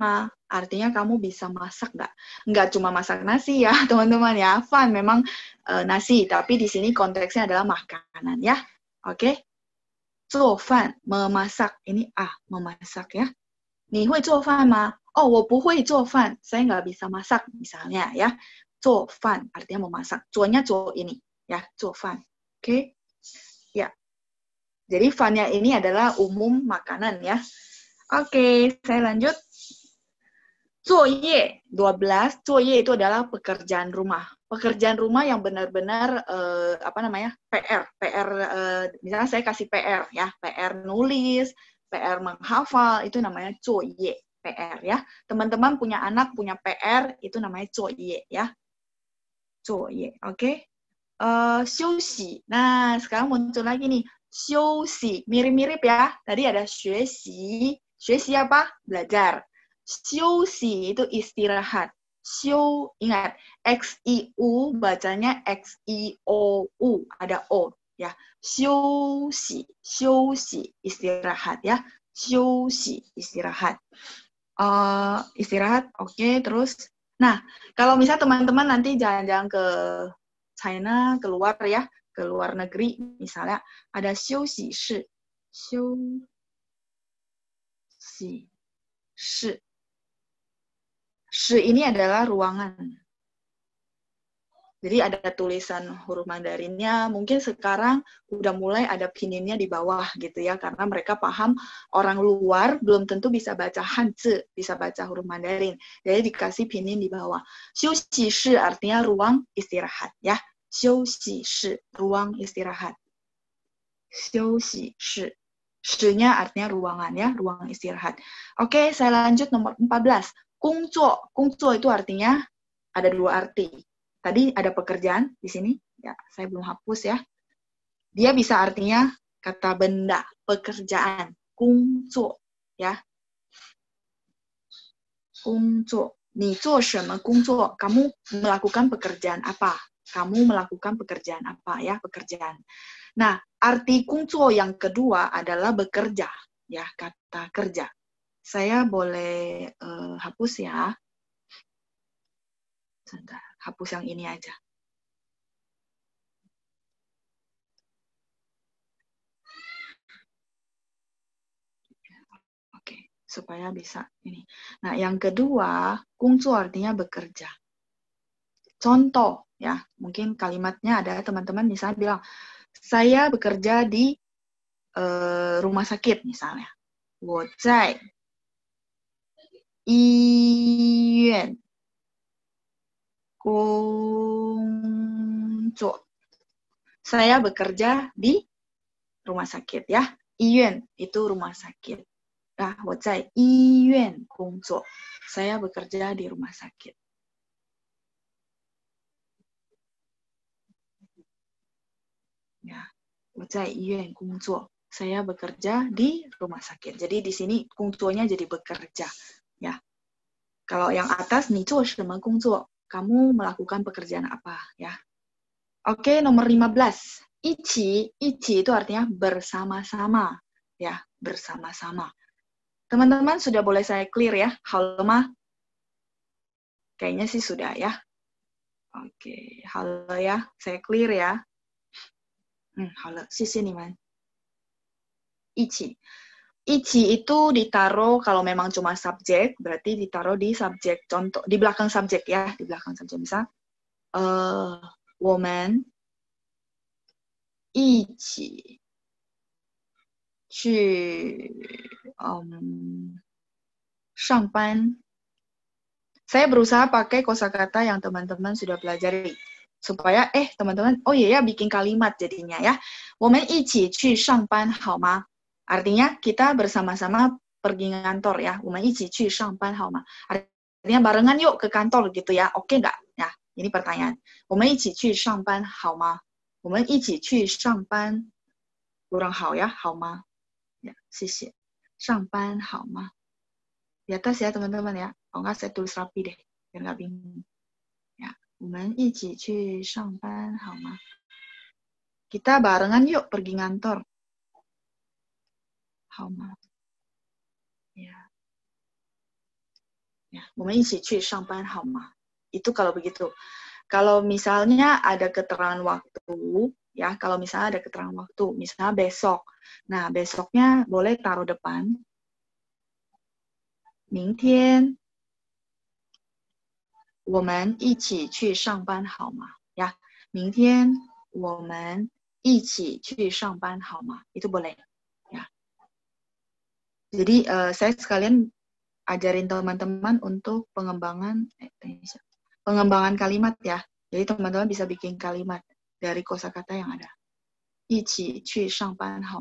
ma? Artinya kamu bisa masak nggak? Nggak cuma masak nasi ya teman-teman ya. Fan memang e, nasi tapi di sini konteksnya adalah makanan ya. Oke. Okay? memasak ini a ah, memasak ya. Ni hui cuofan ma? Oh, Saya nggak bisa masak, misalnya ya. Zofan artinya memasak. nya ini, ya. Zofan. Oke? Ya. Jadi fannya ini adalah umum makanan ya. Oke, saya lanjut. Cuoye, 12. Cuoye itu adalah pekerjaan rumah. Pekerjaan rumah yang benar-benar eh, apa namanya? PR. PR eh, misalnya saya kasih PR ya, PR nulis, PR menghafal itu namanya cuoye. PR ya. Teman-teman punya anak punya PR itu namanya coye ya. Coye, oke. Okay? Uh, eh, xiuxi. Nah, sekarang muncul lagi nih xiuxi. Mirip-mirip ya. Tadi ada xuexi. Xuexi apa? Belajar. Xiuxi itu istirahat. Xiu, ingat, X I U bacanya X I O U, ada O ya. Xiuxi, xiuxi istirahat ya. Xiuxi istirahat uh, istirahat, oke, okay, terus. Nah, kalau misalnya teman-teman nanti jalan-jalan ke China, keluar ya, ke luar negeri, misalnya ada xiuxi shi, xiuxi shi. Shi ini adalah ruangan. Jadi ada tulisan huruf Mandarinnya, mungkin sekarang udah mulai ada pininnya di bawah gitu ya, karena mereka paham orang luar belum tentu bisa baca Hanzi, bisa baca huruf Mandarin. Jadi dikasih pinin di bawah. Xiu shi artinya ruang istirahat ya. Xiu shi ruang istirahat. Xiu shi shi-nya artinya ruangan ya, ruang istirahat. Oke, saya lanjut nomor 14. Kungzuo, Kungco itu artinya ada dua arti. Tadi ada pekerjaan di sini, ya saya belum hapus ya. Dia bisa artinya kata benda, pekerjaan, kungcu, ya. Kungcu. Ni zuo kungcu? Kamu melakukan pekerjaan apa? Kamu melakukan pekerjaan apa ya? Pekerjaan. Nah, arti kungcu yang kedua adalah bekerja, ya, kata kerja. Saya boleh uh, hapus ya. Sebentar hapus yang ini aja. Oke, supaya bisa ini. Nah, yang kedua, kungcu artinya bekerja. Contoh ya, mungkin kalimatnya ada teman-teman misalnya bilang, saya bekerja di e, rumah sakit misalnya. yuan. Kungco. Saya bekerja di rumah sakit ya. Iyuan itu rumah sakit. Ah, wajah iyuan kungco. Saya bekerja di rumah sakit. Ya, Saya bekerja di rumah sakit. Jadi di sini kungconya jadi bekerja. Ya. Kalau yang atas, ni zuo shema kamu melakukan pekerjaan apa ya. Oke, nomor 15. Ichi, ichi itu artinya bersama-sama ya, bersama-sama. Teman-teman sudah boleh saya clear ya, halo Halma? Kayaknya sih sudah ya. Oke, halo ya, saya clear ya. Hmm, halo, sisi nih man. Ici. Ichi itu ditaruh kalau memang cuma subjek, berarti ditaruh di subjek contoh di belakang subjek ya, di belakang subjek bisa uh, eh, woman saya berusaha pakai kosakata yang teman-teman sudah pelajari supaya eh teman-teman oh iya ya bikin kalimat jadinya ya. Woman ichi ma Artinya kita bersama-sama pergi ngantor ya. Woman ichi chu shangban hao ma. Artinya barengan yuk ke kantor gitu ya. Oke okay, nggak? Ya, ini pertanyaan. Woman ichi chu shangban hao ma. Woman ichi chu shangban kurang hao ya, hao ma. Ya, sisi. Shangban hao ma. Di atas ya teman-teman ya. Kalau nggak saya tulis rapi deh, biar nggak bingung. Ya, woman ichi chu shangban hao ma. Kita barengan yuk pergi ngantor. 好吗？Ya. Itu kalau begitu. Kalau misalnya ada keterangan waktu, ya kalau misalnya ada keterangan waktu, misalnya besok. Nah, besoknya boleh taruh depan. Ming Kita Wo ke iqi cuy Ya, Itu boleh. Jadi uh, saya sekalian ajarin teman-teman untuk pengembangan eh, pengembangan kalimat ya. Jadi teman-teman bisa bikin kalimat dari kosakata yang ada. Ichi cui shangban hao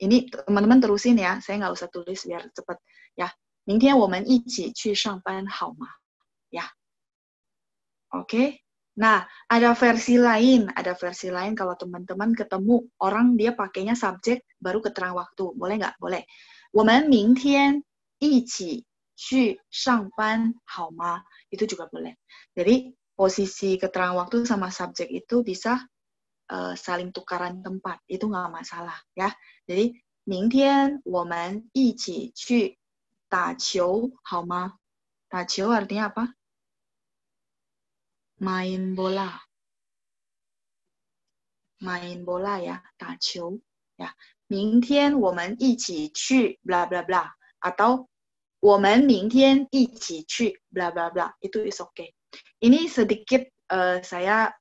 Ini teman-teman terusin ya, saya nggak usah tulis biar cepat ya. Ming tian wo ichi cui hao ma. Ya. Oke. Okay? Nah, ada versi lain, ada versi lain kalau teman-teman ketemu orang dia pakainya subjek baru keterangan waktu. Boleh nggak? Boleh. 我们明天一起去上班好吗？Itu juga boleh. Jadi posisi keterangan waktu sama subjek itu bisa uh, saling tukaran tempat, itu nggak masalah ya. Jadi 明天我们一起去打球好吗？打球 artinya apa? Main bola. Main bola ya, 打球 ya. 明天我们一起去 blah blah bla atau 我们明天一起去 bla itu is okay。ini sedikit uh, saya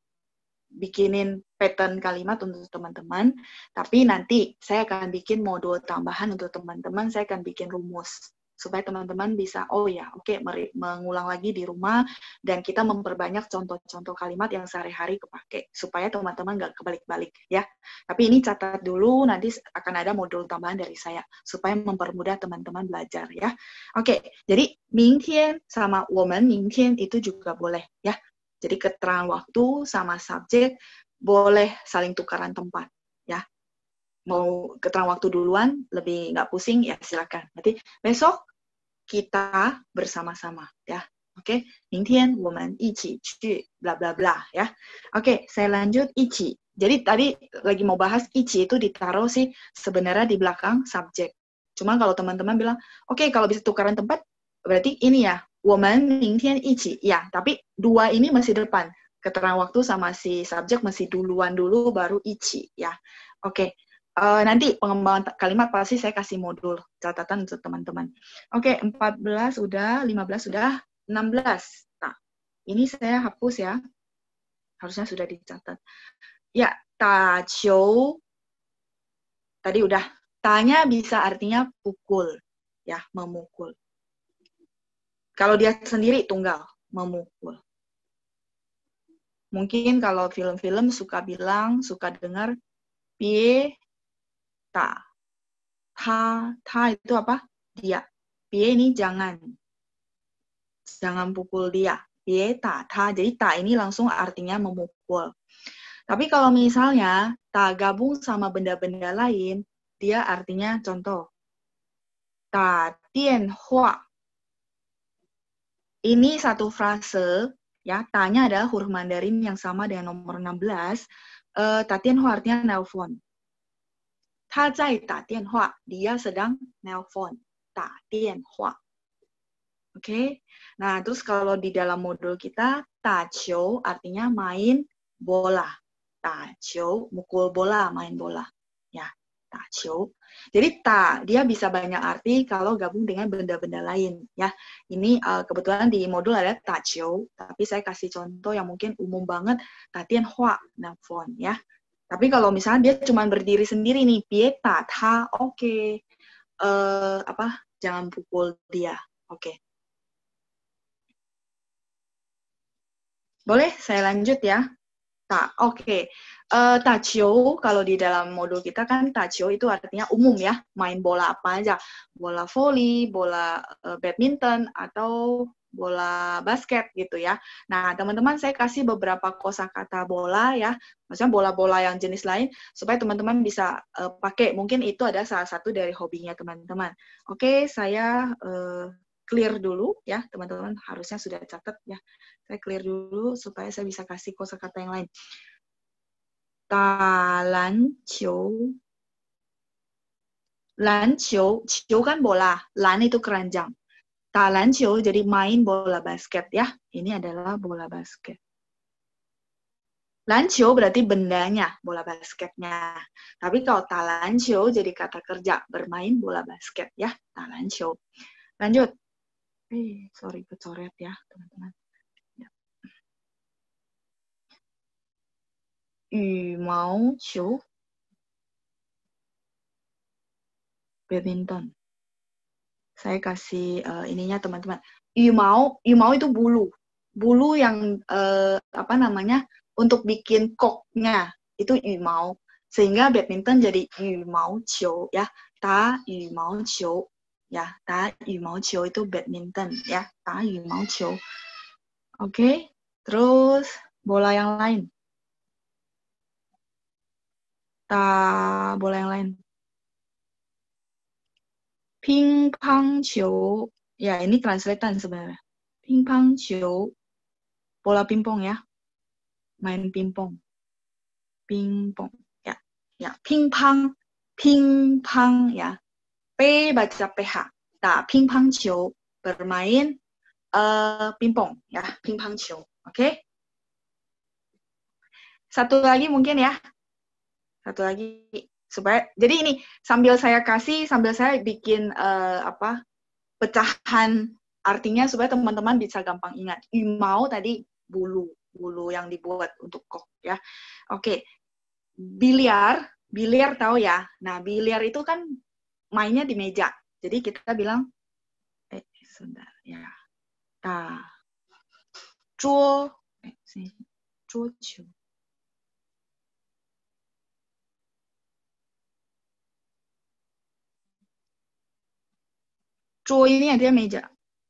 bikinin pattern kalimat untuk teman-teman, tapi nanti saya akan bikin modul tambahan untuk teman-teman, saya akan bikin rumus supaya teman-teman bisa oh ya oke okay, mengulang lagi di rumah dan kita memperbanyak contoh-contoh kalimat yang sehari-hari kepake supaya teman-teman nggak kebalik-balik ya tapi ini catat dulu nanti akan ada modul tambahan dari saya supaya mempermudah teman-teman belajar ya oke okay, jadi mingtian sama woman mingtian itu juga boleh ya jadi keterangan waktu sama subjek boleh saling tukaran tempat ya mau keterangan waktu duluan lebih nggak pusing ya silakan nanti besok kita bersama-sama ya. Oke, okay? 明天我们一起去 bla bla bla ya. Oke, saya lanjut ichi. Jadi tadi lagi mau bahas ichi itu ditaruh sih sebenarnya di belakang subjek. Cuma kalau teman-teman bilang, oke okay, kalau bisa tukaran tempat, berarti ini ya, woman mingtian ichi. Ya, tapi dua ini masih depan. Keterangan waktu sama si subjek masih duluan dulu baru ichi ya. Oke, okay. Uh, nanti pengembangan kalimat pasti saya kasih modul catatan untuk teman-teman. Oke, okay, 14 sudah, 15 sudah, 16. Nah, ini saya hapus ya. Harusnya sudah dicatat. Ya, tacho. Tadi udah. Tanya bisa artinya pukul. Ya, memukul. Kalau dia sendiri tunggal, memukul. Mungkin kalau film-film suka bilang, suka dengar, pie ta. Ta, ta itu apa? Dia. Bie ini jangan. Jangan pukul dia. Bie ta, ta. Jadi ta ini langsung artinya memukul. Tapi kalau misalnya ta gabung sama benda-benda lain, dia artinya contoh. Ta tian hua. Ini satu frase, ya, tanya adalah huruf Mandarin yang sama dengan nomor 16. Uh, ta tian hua artinya nelpon. Dia sedang phone Oke. nah terus kalau di dalam modul kita tacho artinya main bola tacho mukul bola main bola ya tacho jadi ta dia bisa banyak arti kalau gabung dengan benda-benda lain ya ini uh, kebetulan di modul ada tacho tapi saya kasih contoh yang mungkin umum banget tian hua nelpon ya tapi kalau misalnya dia cuma berdiri sendiri nih, pieta, ha, oke. Okay. Uh, eh, apa? Jangan pukul dia. Oke. Okay. Boleh saya lanjut ya? Tak, oke. Okay. Uh, eh, tachio, kalau di dalam modul kita kan tachio itu artinya umum ya, main bola apa aja. Bola voli, bola uh, badminton, atau bola basket gitu ya. Nah, teman-teman saya kasih beberapa kosakata bola ya, maksudnya bola-bola yang jenis lain supaya teman-teman bisa uh, pakai. Mungkin itu ada salah satu dari hobinya teman-teman. Oke, saya uh, clear dulu ya, teman-teman harusnya sudah catat ya. Saya clear dulu supaya saya bisa kasih kosakata yang lain. Talan Lan Qiu, Qiu kan bola, Lan itu keranjang talent show jadi main bola basket ya. Ini adalah bola basket. Lancio berarti bendanya, bola basketnya. Tapi kalau talansio jadi kata kerja, bermain bola basket ya. Talansio. Lanjut. Eh, sorry kecoret ya, teman-teman. Yu ya. mau show Badminton saya kasih uh, ininya teman-teman mau mau itu bulu bulu yang uh, apa namanya untuk bikin koknya itu mau sehingga badminton jadi mau qiu ya ta mau qiu ya ta mau qiu itu badminton ya ta mau qiu oke terus bola yang lain ta bola yang lain ping pingpong qiu. Ya, ini translatean sebenarnya. Ping Pingpong qiu. Bola pingpong ya. Main pingpong. Pingpong. Ya. Ya, ping Ping Pingpong ya. P baca PH. ping nah, pingpong qiu. Bermain uh, pingpong ya, Ping pingpong qiu. Oke? Okay? Satu lagi mungkin ya. Satu lagi supaya jadi ini sambil saya kasih sambil saya bikin uh, apa pecahan artinya supaya teman-teman bisa gampang ingat imau tadi bulu bulu yang dibuat untuk kok ya oke biliar biliar tahu ya nah biliar itu kan mainnya di meja jadi kita bilang eh sebentar ya ta nah, cuo eh sini cuo ini ada meja.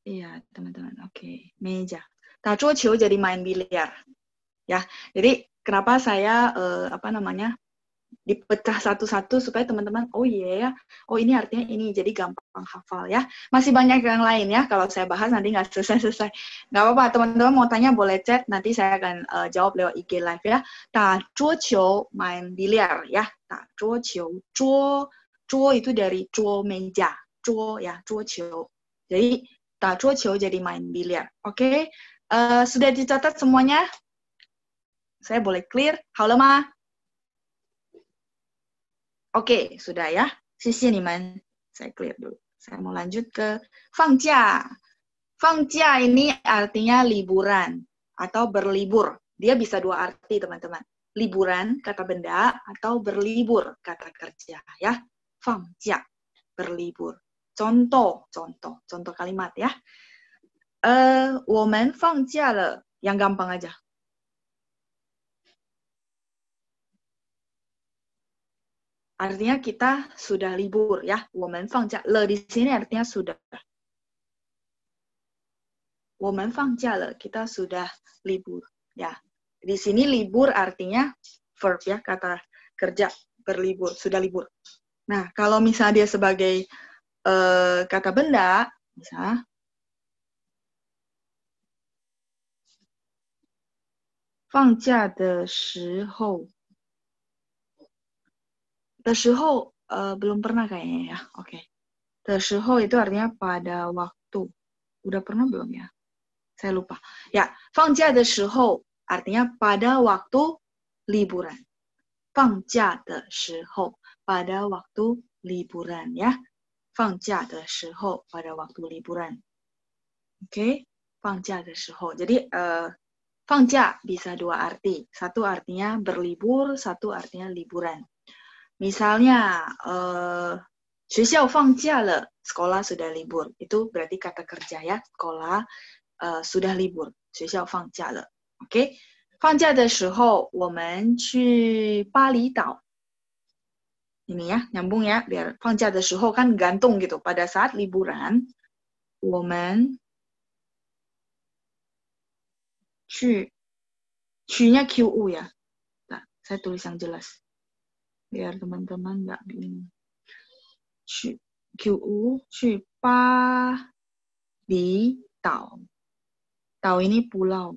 Iya, teman-teman. Oke, okay. meja. Nah, cucio jadi main biliar. Ya, jadi kenapa saya uh, apa namanya dipecah satu-satu supaya teman-teman oh iya yeah, ya oh ini artinya ini jadi gampang hafal ya masih banyak yang lain ya kalau saya bahas nanti nggak selesai-selesai nggak apa-apa teman-teman mau tanya boleh chat nanti saya akan uh, jawab lewat IG live ya ta chiu main biliar ya ta chiu cuo cuo itu dari cuo meja 桌 ya, 桌球. Jadi tak nah, jadi main biliar. Oke, sudah dicatat semuanya? Saya boleh clear? Halo ma? Oke, okay, sudah ya. Sisi nih man. Saya clear dulu. Saya mau lanjut ke Fangjia. Fangjia ini artinya liburan atau berlibur. Dia bisa dua arti, teman-teman. Liburan, kata benda, atau berlibur, kata kerja. ya. Fangjia, berlibur contoh contoh contoh kalimat ya eh uh, 我们放假了 yang gampang aja Artinya kita sudah libur ya. Woman fang Le di sini artinya sudah. Woman fang le. Kita sudah libur ya. Di sini libur artinya verb ya kata kerja berlibur sudah libur. Nah kalau misalnya dia sebagai Eh, kakak kata benda, bisa. Fangjia 的时候. shihou. uh, belum pernah kayaknya ya. Oke. Okay. shihou itu artinya pada waktu. Udah pernah belum ya? Saya lupa. Ya, fangjia 的时候 artinya pada waktu liburan. Fangjia 的时候 pada waktu liburan ya. 放假的时候 pada waktu liburan. Oke, okay? Jadi eh, pangja bisa dua arti. Satu artinya berlibur, satu artinya liburan. Misalnya, uh, sekolah sudah libur. Itu berarti kata kerja ya, sekolah eh, sudah libur. 学校放假了. Oke, okay? 放假的时候我们去巴厘岛 ini ya nyambung ya biar fangja de shihou kan gantung gitu pada saat liburan woman qu chu-nya QU ya nah, saya tulis yang jelas biar teman-teman nggak bingung chu QU chu Bali di tao tao ini pulau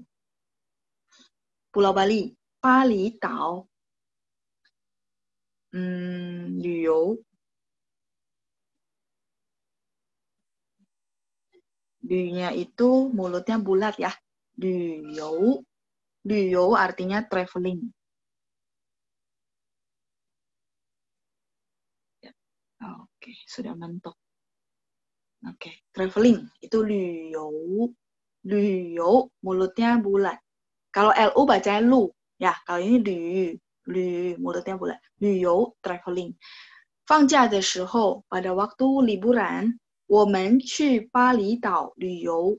pulau Bali Bali tao 嗯旅游旅 itu mulutnya bulat ya. artinya traveling. Ya, oke, sudah mentok. Oke, traveling itu Liu, Liu mulutnya bulat. Kalau LU bacanya lu, ya. Kalau ini Liu. 旅 mulut yang traveling。放假的时候 pada waktu liburan 我们去巴厘岛旅游。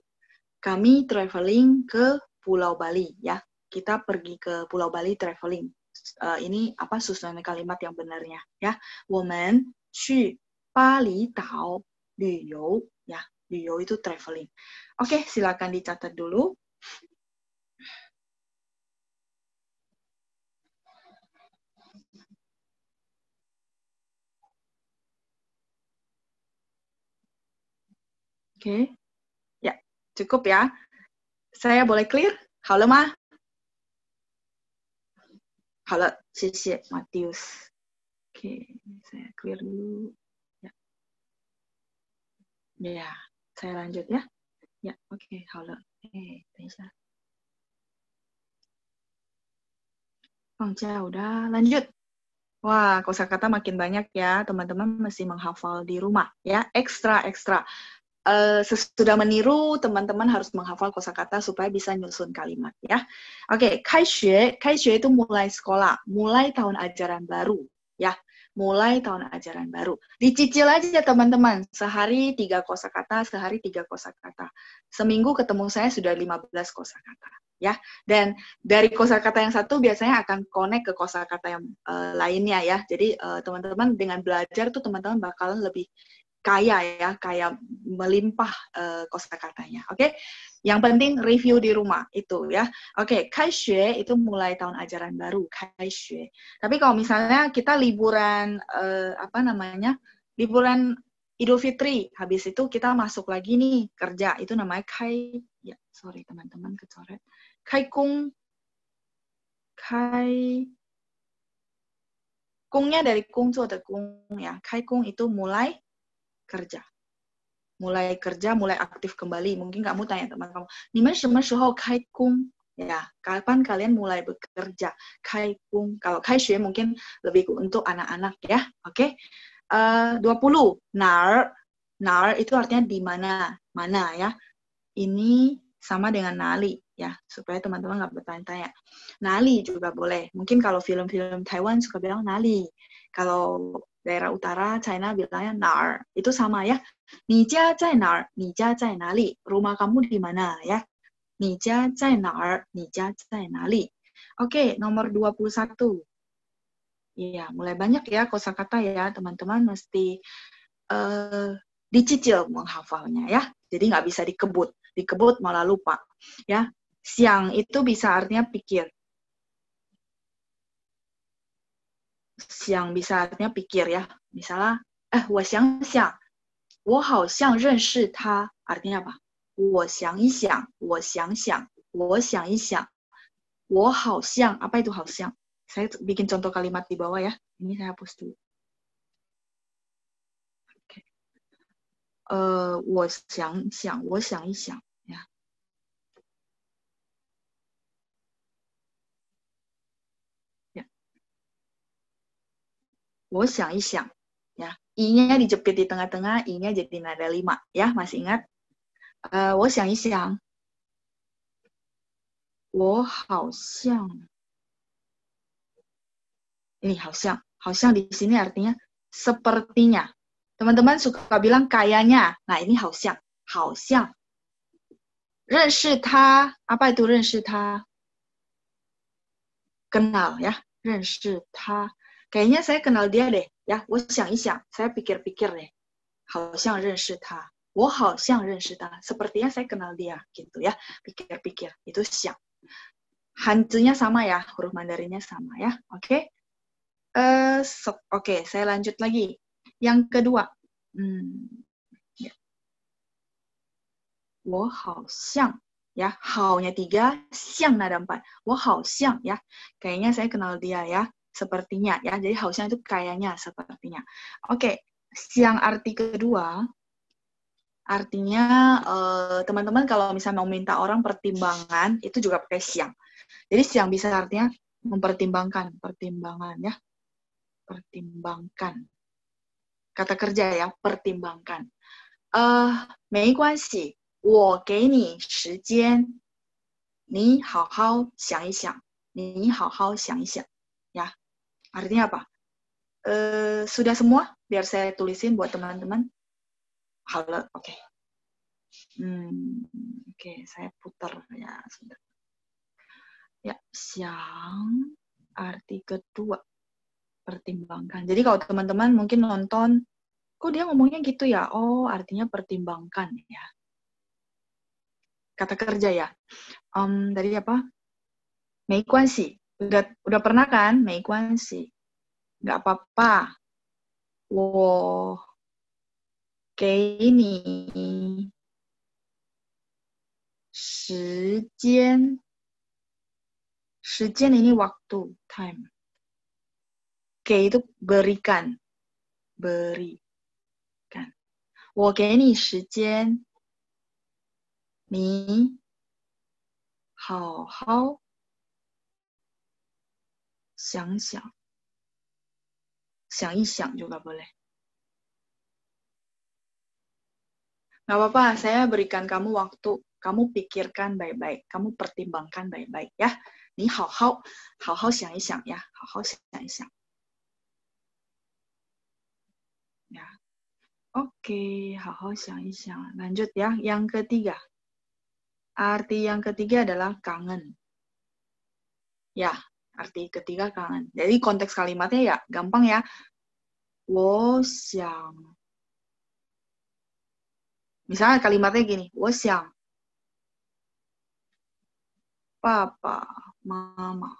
Kami traveling ke Pulau Bali ya. Kita pergi ke Pulau Bali traveling. ini apa susunan kalimat yang benarnya ya. itu traveling. Oke, silakan dicatat dulu. okay. ya cukup ya. Saya boleh clear? Halo Ma? Halo, Cici Matius. Oke, saya clear dulu. Ya. ya, saya lanjut ya. Ya, oke, halo. Eh, Tensha. Bang oh, udah lanjut. Wah, kosakata makin banyak ya, teman-teman masih menghafal di rumah ya, ekstra ekstra. Sudah eh, sesudah meniru teman-teman harus menghafal kosakata supaya bisa nyusun kalimat ya. Oke, okay, kaishue, kaishue itu mulai sekolah, mulai tahun ajaran baru ya. Mulai tahun ajaran baru. Dicicil aja teman-teman, sehari tiga kosakata, sehari tiga kosakata. Seminggu ketemu saya sudah 15 kosakata ya. Dan dari kosakata yang satu biasanya akan connect ke kosakata yang uh, lainnya ya. Jadi eh, teman-teman uh, dengan belajar tuh teman-teman bakalan lebih kaya ya, kaya melimpah uh, kosakatanya. Oke. Okay? Yang penting review di rumah itu ya. Oke, okay, kaishue itu mulai tahun ajaran baru, kaishue. Tapi kalau misalnya kita liburan uh, apa namanya? liburan Idul Fitri, habis itu kita masuk lagi nih kerja. Itu namanya kai ya, sorry teman-teman kecoret. kung kai kungnya dari kung atau kung ya. Kai kung itu mulai kerja mulai kerja mulai aktif kembali mungkin kamu tanya teman kamu ni men shima oh, kai kung ya kapan kalian mulai bekerja kai kung kalau kai xue mungkin lebih untuk anak-anak ya oke okay? uh, 20 nar nar itu artinya di mana mana ya ini sama dengan nali ya supaya teman-teman nggak bertanya-tanya nali juga boleh mungkin kalau film-film Taiwan suka bilang nali kalau daerah utara China bilangnya nar itu sama ya nija zai nar nija zai nali rumah kamu di mana ya nija zai nar nija zai nali oke nomor 21 Iya, mulai banyak ya kosakata ya teman-teman mesti uh, dicicil menghafalnya ya. Jadi nggak bisa dikebut, dikebut malah lupa ya. Siang itu bisa artinya pikir. Siang bisa artinya pikir ya. Misalnya, eh, ta. artinya apa? 我想一想，我想想，我想一想，我好像 apa itu saya bikin contoh kalimat di bawah ya. Ini saya hapus dulu. Okay. Uh, eh, 我想想，我想一想。我想一想 ya i-nya dijepit di tengah-tengah i-nya jadi nada lima ya masih ingat eh, di sini artinya sepertinya. teman suka bilang kayaknya. Nah, ini hao itu renshi ta? ya. Renshi kayaknya saya kenal dia deh ya wo xiang yi saya pikir-pikir deh hao xiang ren shi ta wo hao xiang ren shi ta sepertinya saya kenal dia gitu ya pikir-pikir itu siang. hantunya sama ya huruf mandarinnya sama ya oke okay? Eh, oke, saya lanjut lagi. Yang kedua, hmm, ya. Wo hao xiang, ya, hao-nya tiga, xiang nada empat. Wo hao xiang, ya, kayaknya saya kenal dia ya sepertinya ya. Jadi hausnya itu kayaknya sepertinya. Oke, siang arti kedua artinya eh, teman-teman uh, kalau misalnya mau minta orang pertimbangan itu juga pakai siang. Jadi siang bisa artinya mempertimbangkan, pertimbangan ya. Pertimbangkan. Kata kerja ya, pertimbangkan. Eh, uh, Ya, Artinya apa? E, sudah semua? Biar saya tulisin buat teman-teman. Halo, oke. Okay. Hmm, oke, okay, saya putar ya, sudah. Ya, siang arti kedua pertimbangkan. Jadi kalau teman-teman mungkin nonton, kok dia ngomongnya gitu ya? Oh, artinya pertimbangkan ya. Kata kerja ya. Um, dari apa? Meikuan sih udah udah pernah kan si, nggak apa-apa wow kayak ini Shijian Shijian ini waktu, time. Ke itu berikan. Berikan. Wo ni shijian. Ni hao hao 想想，想一想 juga boleh. apa-apa, saya berikan kamu waktu. Kamu pikirkan baik-baik. Kamu pertimbangkan baik-baik ya. Ni hao hao, hao hao siang xiang ya. Hao hao siang xiang. Ya. Oke, hao hao siang xiang. Lanjut ya. Yang ketiga. Arti yang ketiga adalah kangen. Ya, arti ketiga kangen. Jadi konteks kalimatnya ya gampang ya. Wo xiang. Misalnya kalimatnya gini, wo xiang. Papa, mama.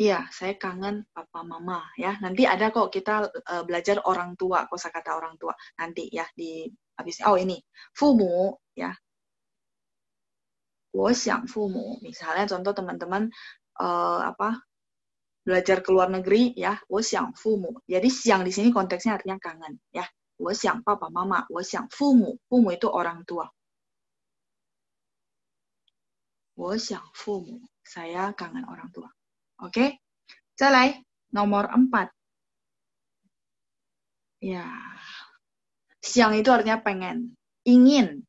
Iya, saya kangen papa mama ya. Nanti ada kok kita uh, belajar orang tua, kosakata orang tua nanti ya di habis oh ini, fumu ya. Misalnya contoh teman-teman uh, apa belajar ke luar negeri ya wo xiang mu jadi siang di sini konteksnya artinya kangen ya wo xiang papa mama wo xiang fu mu itu orang tua wo xiang mu saya kangen orang tua oke okay? selesai nomor empat ya siang itu artinya pengen ingin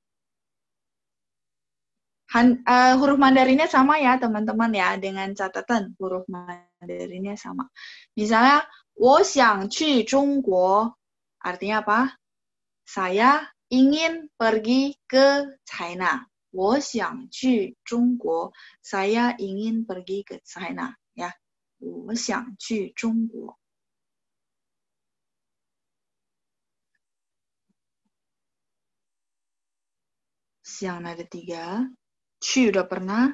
Han, uh, huruf Mandarinnya sama ya teman-teman ya dengan catatan huruf Mandarinnya sama. Misalnya, 我想去中国 artinya apa? Saya ingin pergi ke China. 我想去中国 saya ingin pergi ke China ya. 我想去中国 Siang ada tiga udah pernah,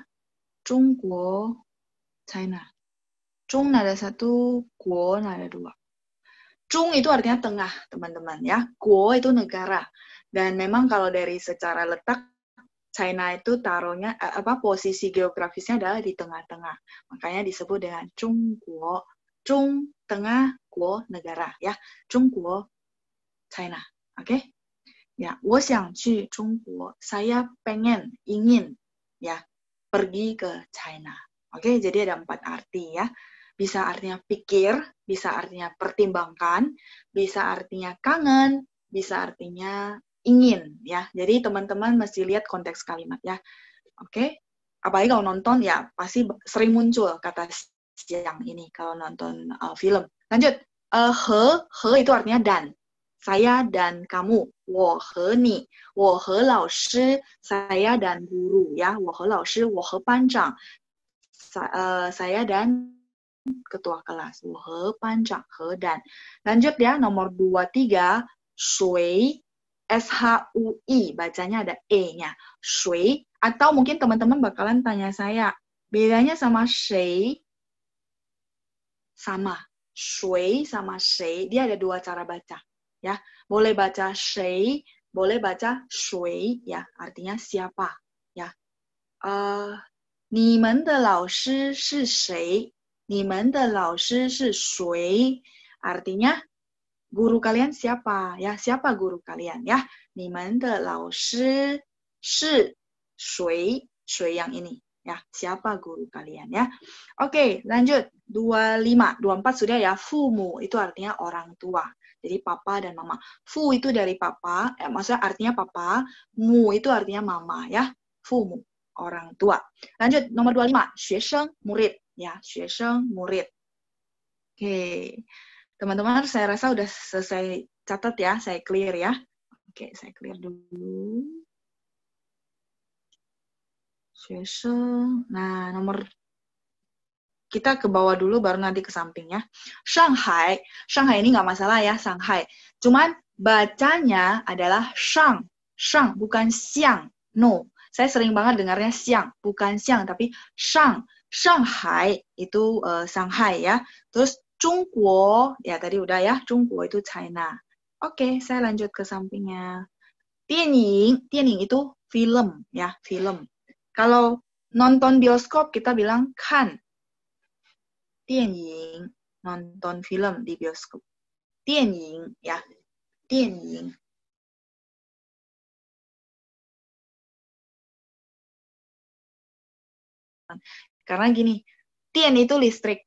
中国 China. Jung ada satu, guo ada dua. Jung itu artinya tengah, teman-teman ya. Guo itu negara. Dan memang kalau dari secara letak China itu taruhnya eh，apa posisi geografisnya adalah di tengah-tengah. Makanya disebut dengan Chungguo. Chung tengah guo negara ya. Chungguo China. Oke? Okay? Ya, 我想去中国. Saya pengen, ingin ya pergi ke China. Oke, jadi ada empat arti ya. Bisa artinya pikir, bisa artinya pertimbangkan, bisa artinya kangen, bisa artinya ingin ya. Jadi teman-teman masih lihat konteks kalimat ya. Oke, apalagi kalau nonton ya pasti sering muncul kata siang ini kalau nonton uh, film. Lanjut, uh, he he itu artinya dan saya dan kamu 我和你，我和老师，saya dan guru ya，我和老师，我和班长，saya 呃 saya dan ketua kelas, 我和班长和 dan. ya nomor dua tiga, shui, s h u i, bacanya ada e-nya, Atau mungkin teman-teman bakalan tanya saya, bedanya sama shui sama shui sama shui, dia ada dua cara baca ya. Boleh baca shui, boleh baca shui, ya, artinya siapa, ya. Uh, artinya guru kalian siapa? Ya, siapa guru kalian? Ya, Ni-men-de-lao-shi-shi-shui, shui yang ini? Ya, siapa guru kalian? Ya. Oke, okay, lanjut. 25, 24 sudah ya. Fumu itu artinya orang tua. Jadi papa dan mama. Fu itu dari papa, eh, maksudnya artinya papa, mu itu artinya mama ya. Fu mu, orang tua. Lanjut nomor 25, xuesheng, murid ya, xuesheng, murid. Oke. Teman-teman, saya rasa udah selesai catat ya, saya clear ya. Oke, saya clear dulu. Xuesheng. Nah, nomor kita ke bawah dulu baru nanti ke sampingnya Shanghai, Shanghai ini nggak masalah ya Shanghai. Cuman bacanya adalah Shang, Shang bukan Xiang. No, saya sering banget dengarnya Xiang, bukan Xiang tapi Shang. Shanghai itu uh, Shanghai ya. Terus Cungkuo ya tadi udah ya, Cungkuo itu China. Oke, okay, saya lanjut ke sampingnya. Tianying, Tianying itu film ya, film. Kalau nonton bioskop kita bilang kan, nonton film di bioskop. Dianying ya. Dianying. Karena gini, tian itu listrik,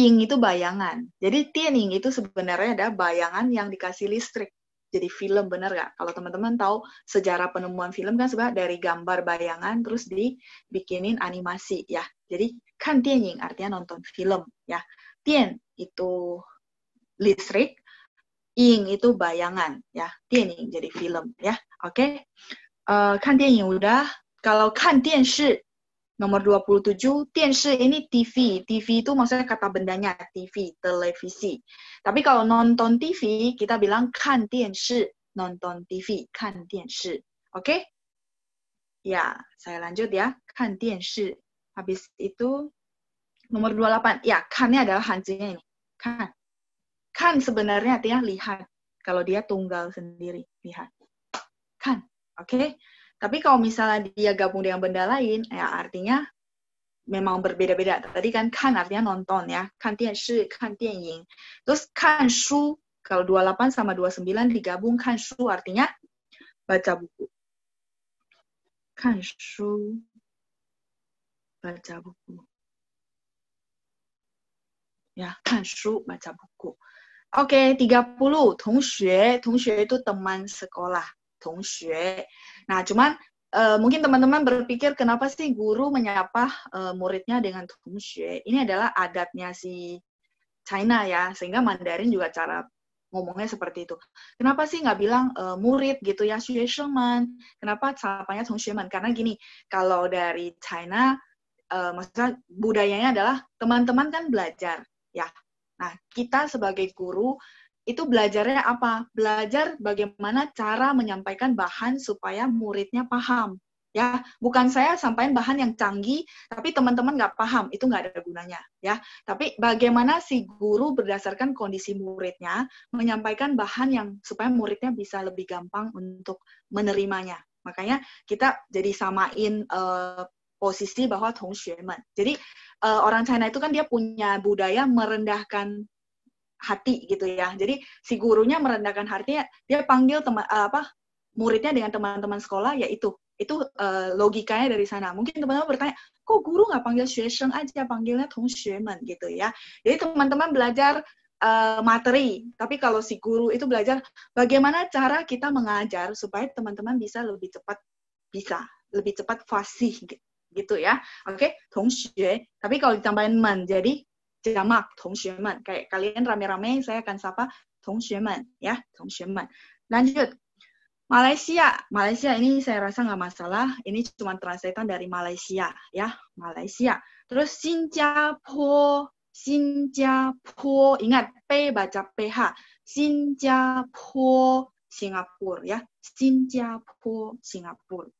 ing itu bayangan. Jadi tian ing itu sebenarnya ada bayangan yang dikasih listrik jadi film bener gak? Kalau teman-teman tahu sejarah penemuan film kan sebenarnya dari gambar bayangan terus dibikinin animasi ya. Jadi kan dianying artinya nonton film ya. Tian itu listrik, ing itu bayangan ya. Dianying jadi film ya. Oke. Okay? Uh, eh, kan dianying udah. Kalau kan dianshi Nomor 27, tianshi ini TV. TV itu maksudnya kata bendanya TV, televisi. Tapi kalau nonton TV, kita bilang kan tianshi, nonton TV, kan tianshi. Oke? Okay? Ya, saya lanjut ya. Kan tianshi. Habis itu, nomor 28. Ya, kan ini adalah hanjinya ini. Kan. Kan sebenarnya artinya lihat. Kalau dia tunggal sendiri, lihat. Kan. Oke? Okay? Tapi kalau misalnya dia gabung dengan benda lain, ya artinya memang berbeda-beda. Tadi kan kan artinya nonton ya, kan dianshi, kan Terus kan shu, kalau 28 sama 29 digabung kan shu artinya baca buku. Kan shu, baca buku. Ya, kan shu, baca buku. Oke, okay, 30. Tongxue, tongxue itu teman sekolah. Tongxue. Nah, cuman e, mungkin teman-teman berpikir kenapa sih guru menyapa e, eh, muridnya dengan tungxue? Ini adalah adatnya si China ya, sehingga Mandarin juga cara ngomongnya seperti itu. Kenapa sih nggak bilang e, murid gitu ya, man? Kenapa sapanya man? Karena gini, kalau dari China e, maksudnya budayanya adalah teman-teman kan belajar ya. Nah, kita sebagai guru itu belajarnya apa? Belajar bagaimana cara menyampaikan bahan supaya muridnya paham. Ya, bukan saya sampaikan bahan yang canggih, tapi teman-teman nggak paham, itu nggak ada gunanya. Ya, tapi bagaimana si guru berdasarkan kondisi muridnya menyampaikan bahan yang supaya muridnya bisa lebih gampang untuk menerimanya. Makanya kita jadi samain uh, posisi bahwa Tong Jadi uh, orang China itu kan dia punya budaya merendahkan hati gitu ya. Jadi si gurunya merendahkan hatinya, dia panggil teman eh, apa muridnya dengan teman-teman sekolah yaitu itu uh, logikanya dari sana. Mungkin teman-teman bertanya, kok guru nggak panggil shuesheng aja, panggilnya tongxuemen gitu ya. Jadi teman-teman belajar uh, materi, tapi kalau si guru itu belajar bagaimana cara kita mengajar supaya teman-teman bisa lebih cepat bisa, lebih cepat fasih gitu ya. Oke, okay? Tapi kalau ditambahin men, jadi jamak, teman Kayak kalian rame-rame, saya akan sapa teman-teman, ya, teman-teman. Lanjut, Malaysia, Malaysia ini saya rasa nggak masalah. Ini cuma translatean dari Malaysia, ya, Malaysia. Terus Singapura, Singapura, ingat P baca PH, Singapura, Singapura, ya, Singapura, Singapura,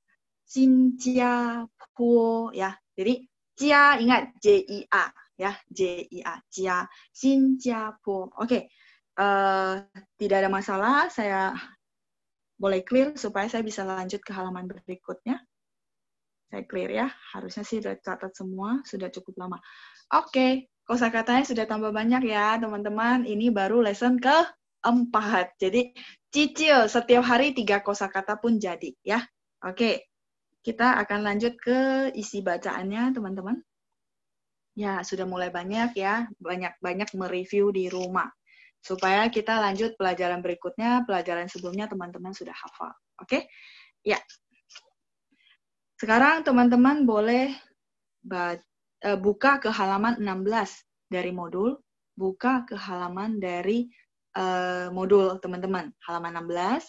Singapura, ya. Jadi, Jia ingat J I A, ya J I A Jia Singapura. Oke, okay. uh, eh, tidak ada masalah. Saya boleh clear supaya saya bisa lanjut ke halaman berikutnya. Saya clear ya. Harusnya sih sudah catat semua, sudah cukup lama. Oke, okay. katanya sudah tambah banyak ya, teman-teman. Ini baru lesson ke empat. Jadi cicil setiap hari tiga kosa kata pun jadi ya. Oke. Okay. Kita akan lanjut ke isi bacaannya, teman-teman. Ya, sudah mulai banyak ya, banyak-banyak mereview di rumah. Supaya kita lanjut pelajaran berikutnya, pelajaran sebelumnya teman-teman sudah hafal. Oke? Okay? Ya. Sekarang teman-teman boleh eh, buka ke halaman 16 dari modul, buka ke halaman dari uh, modul teman-teman, halaman 16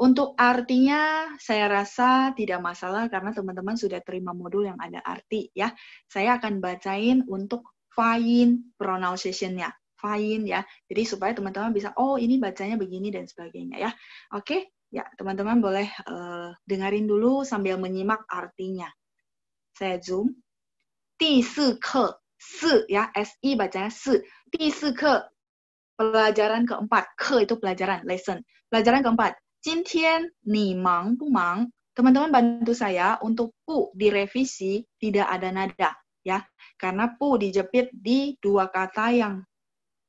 untuk artinya, saya rasa tidak masalah karena teman-teman sudah terima modul yang ada arti ya. Saya akan bacain untuk fine pronunciation-nya. Fine ya. Jadi supaya teman-teman bisa, oh ini bacanya begini dan sebagainya ya. Oke, ya teman-teman boleh uh, dengerin dulu sambil menyimak artinya. Saya zoom. si ya bacanya si. bacanya si ke, pelajaran keempat. Ke itu pelajaran lesson. Pelajaran keempat ni mang mang. teman teman bantu saya untuk pu direvisi tidak ada nada ya. Karena pu dijepit di dua kata yang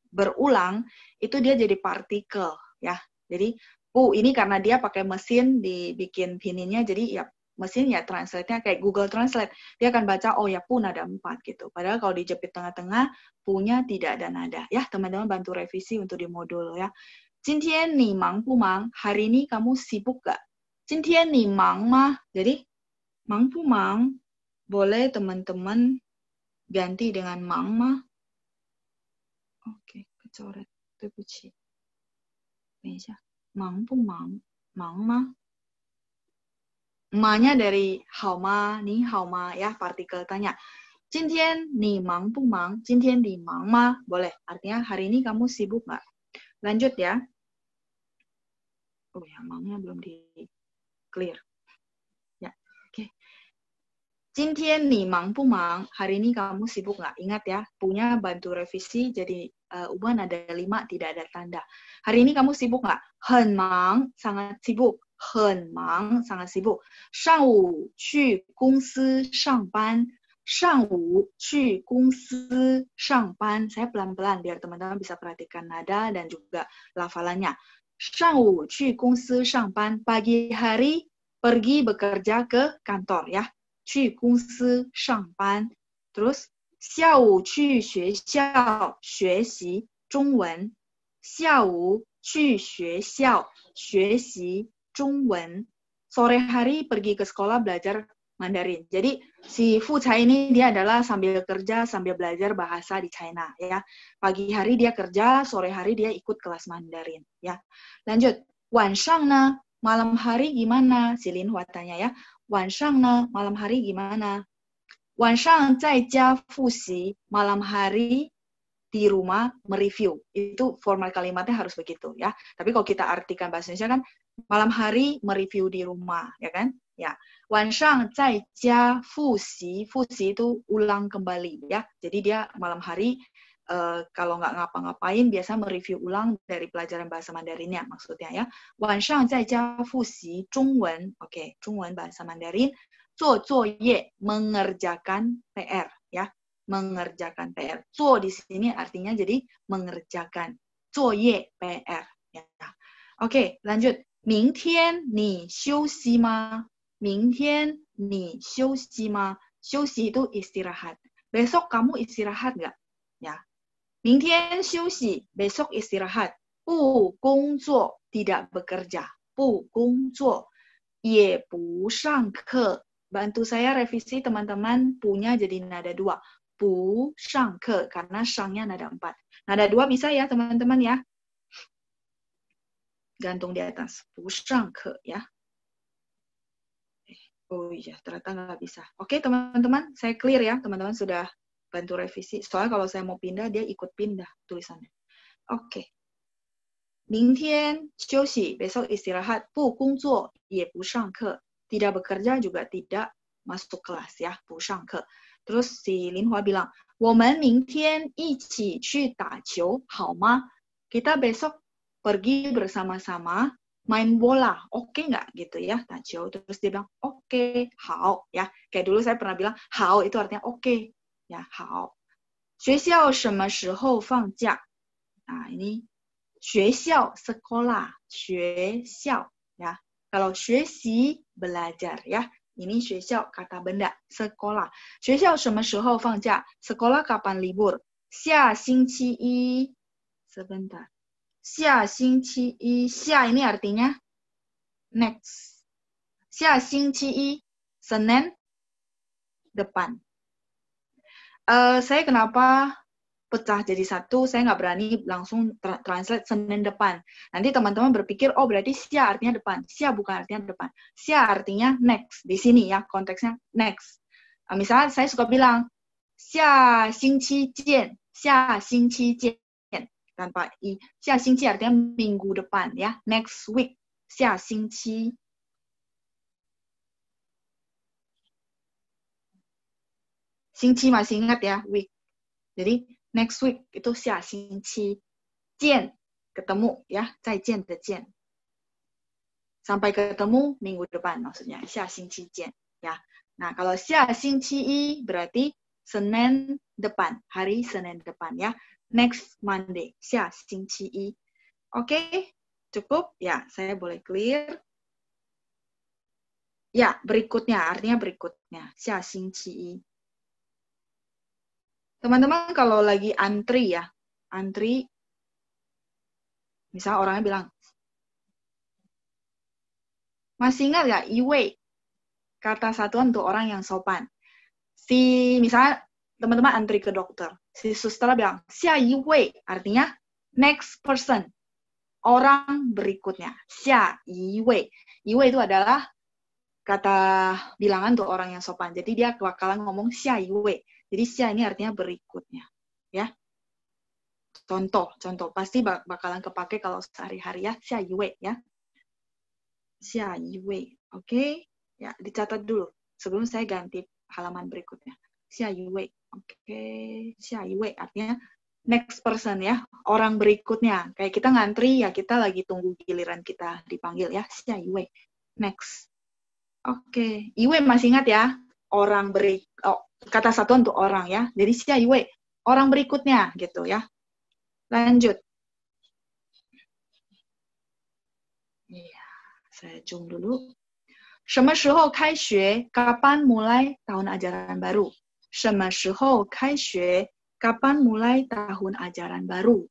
berulang itu dia jadi partikel ya. Jadi pu ini karena dia pakai mesin dibikin pininnya jadi ya mesin ya translate-nya kayak Google Translate. Dia akan baca oh ya pu nada empat gitu. Padahal kalau dijepit tengah-tengah punya tidak ada nada ya. Teman-teman bantu revisi untuk di modul ya. 今天你忙不忙? Hari ini kamu sibuk gak? 今天你忙吗? Jadi, mang pu mang boleh teman-teman ganti dengan mang ma. Oke, okay, kecoret. nya dari how ma, ni how ma ya partikel tanya. Jintian ni mang pu mang, jintian di mang ma, boleh. Artinya hari ini kamu sibuk nggak? Lanjut ya oh ya maunya belum di clear ya oke Jintian ni mang pu mang? Hari ini kamu sibuk nggak? Ingat ya, punya bantu revisi jadi uh, uban ada lima, tidak ada tanda. Hari ini kamu sibuk nggak? Hen mang, sangat sibuk. Hen mang, sangat sibuk. Shang wu qu gong si shang ban. Shang wu qu gong si shang ban. Saya pelan-pelan biar teman-teman bisa perhatikan nada dan juga lafalannya. 上午去公司上班，pagi hari pergi bekerja ke kantor ya. 下午去学校学习中文。下午去学校学习中文。Sore hari pergi ke sekolah belajar Mandarin. Jadi si Fu Cai ini dia adalah sambil kerja sambil belajar bahasa di China ya. Pagi hari dia kerja, sore hari dia ikut kelas Mandarin ya. Lanjut, Wan Shang na malam hari gimana? Si Lin Hua tanya ya. Wan Shang na malam hari gimana? Wan Shang zai jia fusi, malam hari di rumah mereview. Itu formal kalimatnya harus begitu ya. Tapi kalau kita artikan bahasa Indonesia kan malam hari mereview di rumah ya kan? Ya. 晚上在家复习，复习 itu ulang kembali ya. Jadi dia malam hari uh, kalau nggak ngapa-ngapain biasa mereview ulang dari pelajaran bahasa Mandarinnya maksudnya ya. bahasa Mandarin，做作业 mengerjakan PR ya, mengerjakan PR. Zuo di sini artinya jadi mengerjakan. ye PR ya. Oke, okay, lanjut. ma? istirahat. Besok kamu istirahat nggak? Ya. Ming tian besok istirahat. Bu gong zuo, tidak bekerja. Bu gong zuo, ye bu shang ke. Bantu saya revisi teman-teman punya jadi nada dua. Bu shang ke, karena shangnya nada empat. Nada dua bisa ya teman-teman ya. Gantung di atas. Bu shang ke ya. Oh iya, ternyata nggak bisa. Oke, teman-teman, saya clear ya. Teman-teman sudah bantu revisi. Soalnya kalau saya mau pindah, dia ikut pindah tulisannya. Oke. Okay. besok istirahat. 不工作, ya Tidak bekerja juga tidak masuk kelas ya, 不上课. Terus si Lin Hua bilang, Kita besok pergi bersama-sama main bola, oke okay nggak gitu ya, Tanjo nah, Terus dia bilang, oke, okay, how ya. Kayak dulu saya pernah bilang, how itu artinya oke, okay. ya, how. Sekolah Nah, ini sekolah sekolah, ya. Kalau sekolah belajar ya. Ini sekolah kata benda, sekolah. sekolah Sekolah kapan libur? 下星期一 sebentar. Xia xing qi yi. Xia ini artinya next. Xia xing qi yi. Senin depan. Uh, saya kenapa pecah jadi satu, saya nggak berani langsung tra translate Senin depan. Nanti teman-teman berpikir, oh berarti sia artinya depan. Sia bukan artinya depan. Sia artinya next. Di sini ya, konteksnya next. Uh, eh, misalnya saya suka bilang, sia xing qi jian, sia xing qi jian tanpa i. Xia xingqi artinya minggu depan ya. Next week. Xia xingqi. Xingqi masih ingat ya, week. Jadi next week itu xia xingqi. Jian, ketemu ya. jian de jian. Sampai ketemu minggu depan maksudnya. Xia xingqi jian ya. Nah, kalau xia xingqi i berarti Senin depan, hari Senin depan ya next Monday, 下星期一。Oke, oke, cukup? Ya, saya boleh clear. Ya, berikutnya, artinya berikutnya, 下星期一。Teman-teman teman kalau lagi antri ya, antri, misal orangnya bilang, masih ingat ya? iwe? Kata satuan untuk orang yang sopan. Si, misalnya teman-teman antri ke dokter si suster bilang xia yi wei artinya next person orang berikutnya xia yi wei yi wei itu adalah kata bilangan untuk orang yang sopan jadi dia kewakilan ngomong xia yi wei jadi xia ini artinya berikutnya ya contoh contoh pasti bakalan kepake kalau sehari-hari ya xia yi wei ya xia yi wei oke okay? ya dicatat dulu sebelum saya ganti halaman berikutnya 下一位 oke artinya next person ya orang berikutnya kayak kita ngantri ya kita lagi tunggu giliran kita dipanggil ya. iwe next oke okay. Iwe masih ingat ya orang beri oh, kata satu untuk orang ya Jadi iwe orang berikutnya gitu ya lanjut iya saya zoom dulu Kapan mulai tahun ajaran baru? Kapan mulai tahun ajaran baru? baru？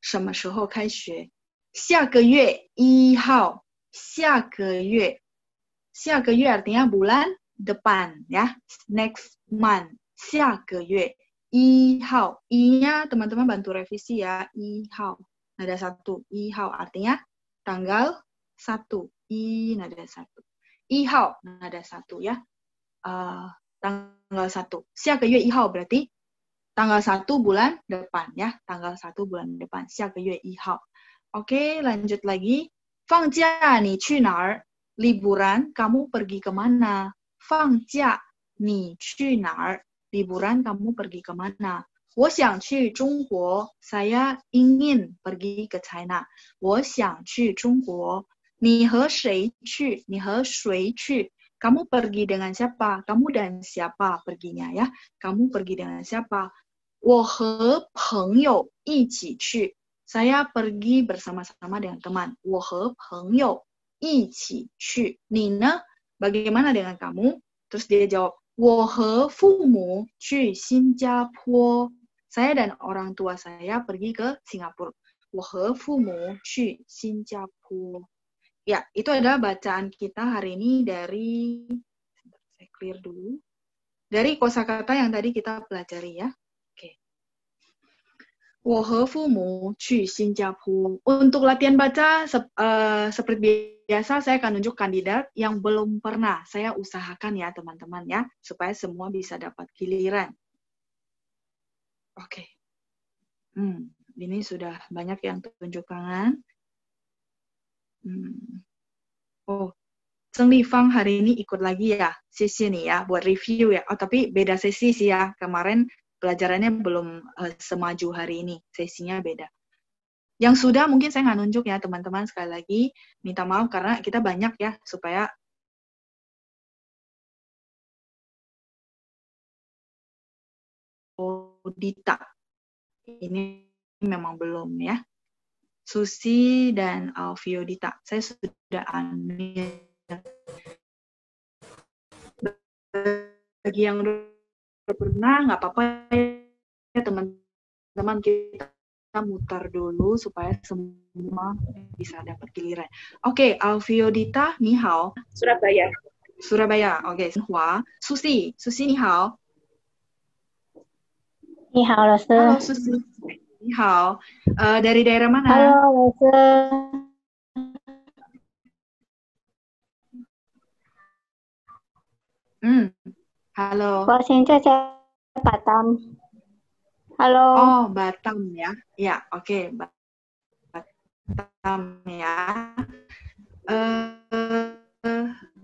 什么时候开学？下个月一号。下个月，下个月 artinya bulan depan ya. Next month，下个月一号。I-nya teman-teman bantu revisi ya. mulai hao nada satu. I hao artinya tanggal satu. I nada satu. I hao nada satu ya. Uh, tanggal 1. Siaga yue ihao berarti tanggal 1 bulan depan ya, tanggal 1 bulan depan. Siaga yue ihao. Oke, lanjut lagi. Fang jia ni qu nar? Liburan kamu pergi kemana? Fang jia ni qu nar? Liburan kamu pergi kemana? Saya ingin pergi ke China. China。我想去中国，你和谁去？你和谁去？kamu pergi dengan siapa? Kamu dan siapa perginya ya? Kamu pergi dengan siapa? 我和朋友一起去. Saya pergi bersama-sama dengan teman. 我和朋友一起去. Nina, bagaimana dengan kamu? Terus dia jawab, 我和父母去新加坡. Saya dan orang tua saya pergi ke Singapura. 我和父母去新加坡 ya itu adalah bacaan kita hari ini dari saya clear dulu dari kosakata yang tadi kita pelajari ya. Oke. Okay. Untuk latihan baca sep, uh, seperti biasa saya akan tunjuk kandidat yang belum pernah saya usahakan ya teman-teman ya supaya semua bisa dapat giliran. Oke. Okay. Hmm, ini sudah banyak yang tunjuk tangan. Hmm. Oh, Li Lifang hari ini ikut lagi ya. sesi nih ya buat review ya. Oh, tapi beda sesi sih ya. Kemarin pelajarannya belum uh, semaju hari ini. Sesinya beda. Yang sudah mungkin saya nggak nunjuk ya teman-teman sekali lagi minta maaf karena kita banyak ya supaya Odita. Ini memang belum ya. Susi dan Alvio Dita. Saya sudah ambil. Bagi yang udah pernah, nggak apa-apa ya teman-teman kita mutar dulu supaya semua bisa dapat giliran. Oke, okay, Alvio Dita, Surabaya. Surabaya, oke. Okay. Hua. Susi, Susi ni hao. Halo, Susi. Hao. Uh, eh, dari daerah mana? Halo, Maisa. Hmm. Halo. saya Batam. Halo. Oh, Batam ya. Ya, oke. Okay. Batam ya. Uh,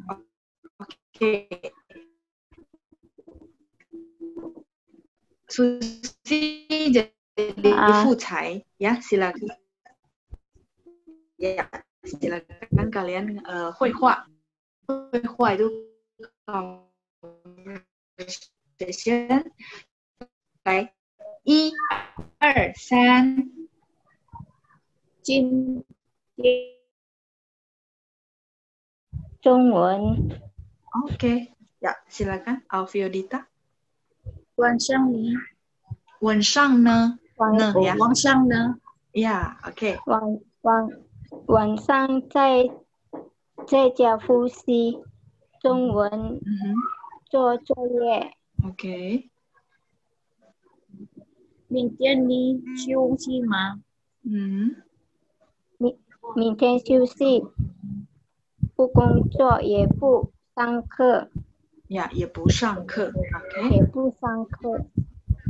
oke. Okay. Susi jadi Difucai, uh, ya silakan. Ya, silakan kalian uh, hui hua. Hui hua itu conversation. Baik. Y, er, san. Jin. 中文。OK，呀、yeah,，silakan Alfiodita。晚上呢？晚上呢？晚晚上呢？呀，OK。晚晚晚上在在家复习中文，做作业。OK。明天你休息吗？嗯。明明天休息，不工作也不上课。呀，也不上课。OK。也不上课。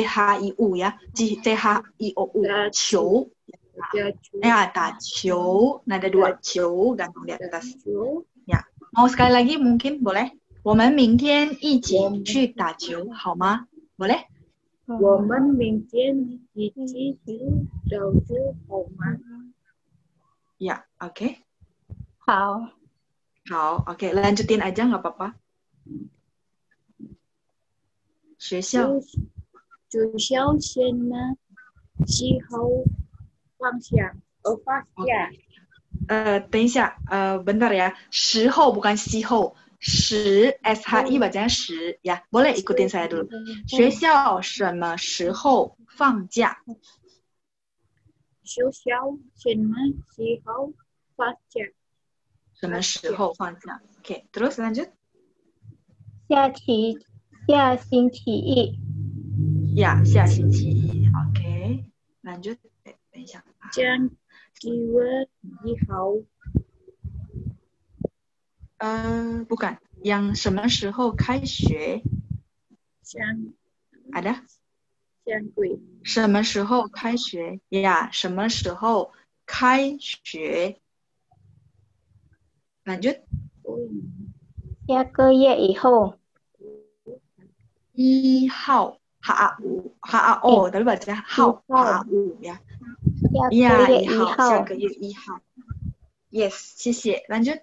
jhu 呀，jhu 球 ya ada qiu nada dua qiu gantung di atas ya mau sekali lagi mungkin boleh 我们明天一起去打球好吗？boleh 我们明天一起去打球好吗？ya oke 好好 oke lanjutin aja nggak apa-apa 学校。学校什么时候放假？呃，等一下，呃，文会儿呀。时候不关时候，十 s 哈一百加十呀。我来一个点三度。学校什么时候放假？学校什么时候放假？什么时候放假？OK，，，，，，，，，，，，，，，，，，，，，，，，，，，，，，，，，，，，，，，，，，，，，，，，，，，，，，，，，，，，，，，，，，，，，，，，，，，，，，，，，，，，，，，，，，，，，，，，，，，，，，，，，，，，，，，，，，，，，，，，，，，，，，，，，，，，，，，，，，，，，，，，，，，，，，，，，，，，，，，，，，，，，，，，，，，，，，，，，，，，，，，，，，，，，，，，，，，，，，，，，，，呀，下星期一，OK。感觉，等一下。张，你好。呃，不敢。杨什么时候开学？张，好的。张桂，什么时候开学呀？什么时候开学？感觉。下个月以后。一号。下五下午哦，等于白讲，好，下午呀，一个月一号，下个月一号。Yes，谢谢。继续。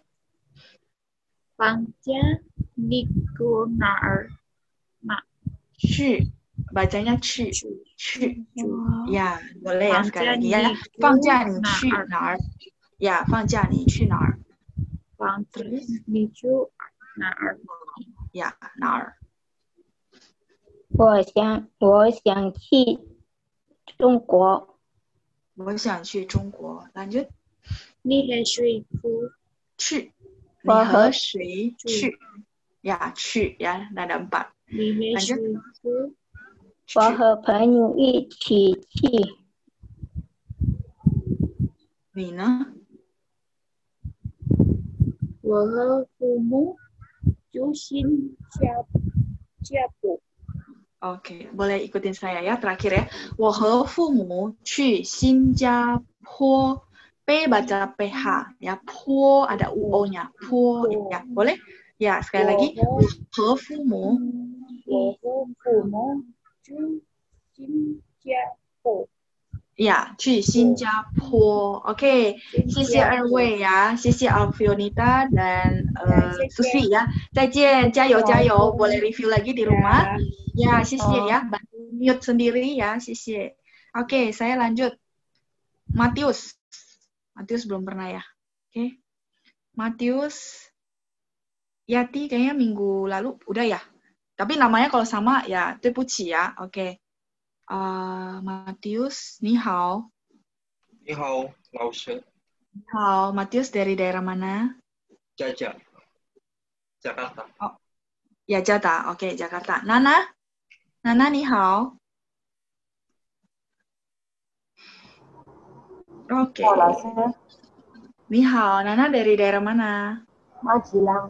房间你住哪儿？嘛。去，把咱家去去呀。放假你放假你去哪儿？呀，放假你去哪儿？房子你住哪儿？呀，哪儿？我想，我想去中国。我想去中国，感觉。你和谁去？我和谁去呀？去呀，那两把？你和谁去？我和朋友一起去。你呢？我和父母就心下下步。Oke, okay, boleh ikutin saya ya terakhir ya. Singapura. P baca PH ya. Po ada UO-nya. Po ya. Boleh? Ya, sekali lagi. 我和父母我和父母去新加坡.呀，去新加坡。OK，谢谢二位呀，谢谢 Alfionita dan Susi ya. Tajin, jayo jayo. Boleh review lagi di rumah. Ya, sisi ya. Mute sendiri ya, sisi. Oke, saya lanjut. Matius. Matius belum pernah ya. Oke. Matius. Yati kayaknya minggu lalu udah ya. Tapi namanya kalau sama ya Tepuci ya. Oke. Ah, Matius, Matius dari daerah mana? Jaja, Jakarta. Oh, ya Jakarta. Oke, okay, Jakarta. Nana, Nana Oke. Okay. Ni hao, Nana dari daerah mana? Majilang.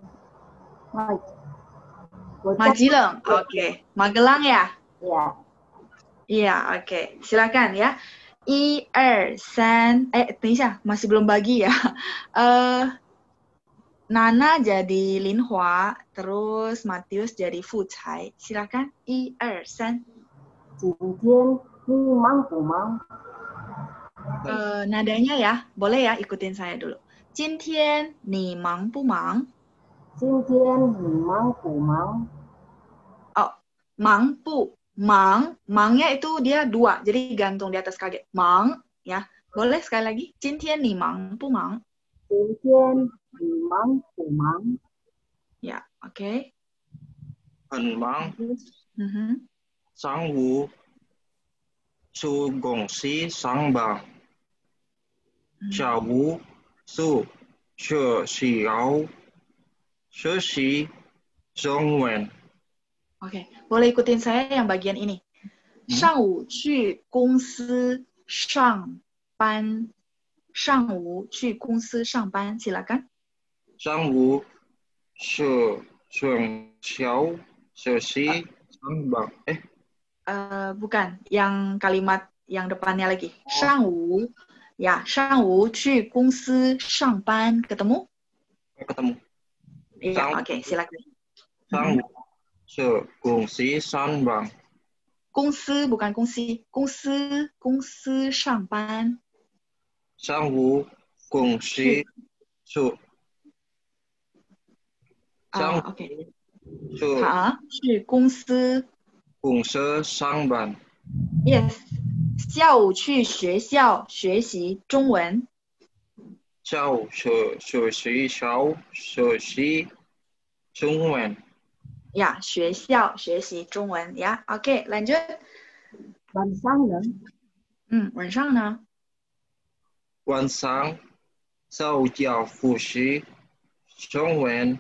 Majilang. Majilang, oke. Okay. Magelang ya? Iya. Iya, oke. Okay. Silakan ya. I, e R, san. Eh, 等一下, masih belum bagi ya. Uh, Nana jadi Lin Hua, terus Matius jadi Fu Cai. Silakan. I, e R san. Jintien, ni mang Uh, nadanya ya, boleh ya ikutin saya dulu. Jintien, ni mang bu mang. Jintien, ni mang bu mang. Oh, mang bu mang, mangnya itu dia dua, jadi gantung di atas kaget. Mang, ya. Boleh sekali lagi? Jintian ni mang, pu mang? Jintian ni mang, pu mang? Ya, oke. Okay. En mang. Mm -hmm. Sang wu. Su gong si sang bang. Mm-hmm. Xiao wu. Su. She yao. She si. Zhong wen. Oke, okay. boleh ikutin saya yang bagian ini. Hmm? 上午去公司上班。上午去公司上班，silakan。上午是上小 sesi sambang eh uh, bukan yang kalimat yang depannya lagi. Oh. 上午 ya, 上午去公司上班 ketemu? Ketemu. Iya, oke, okay, silakan. 上午去公司上班。公司不干，公司公司公司上班。上午公司就啊，OK。去公司。公司上班。Yes，下午去学校学习中文。下午学习下午学习中文。呀，学校学习中文呀，OK，蓝军晚上呢？嗯，晚上呢？晚上在家复习中文。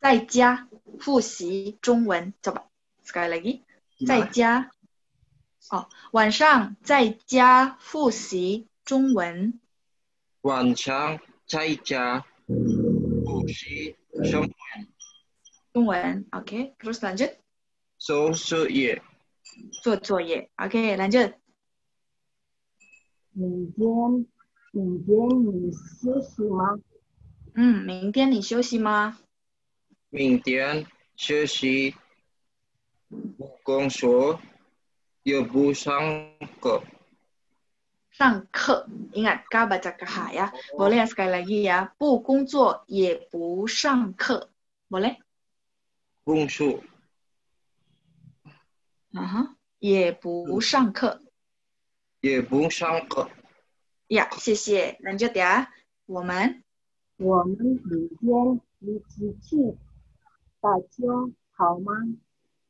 在家复习中文，走吧，Sky Lady，在家哦，晚上在家复习中文。晚上在家复习中。中文 okay terus lanjut 收作业做作业 okay lanjut 明天明天你休息吗？嗯，明天你休息吗？明天休息不工作，也不上课。上课，ingat kau baca kahaya. Boleh sekali lagi ya. 不工作也不上课，boleh? 不读啊哈，也不上课，也不上课。呀，谢谢，那就点我们我们明天一起去打球好吗？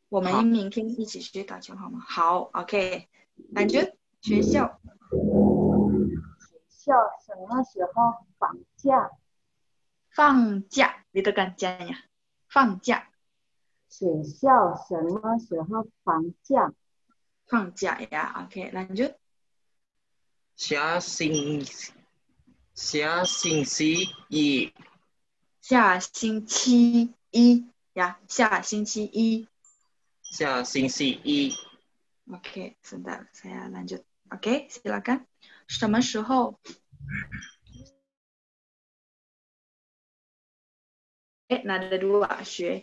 我们明天一起去打球好吗？好，OK，感觉学校学校什么时候放假？放假，你都敢讲呀？放假。学校什么时候放假？放假 ya. Oke, okay, lanjut. Xia xing Xia xing xi yi. Xia xing qi yi. Ya, xia xing qi yi. Xia xing xi yi. Oke, okay, sebentar saya lanjut. Oke, okay, silakan. 什么时候？eh nada dua, xue.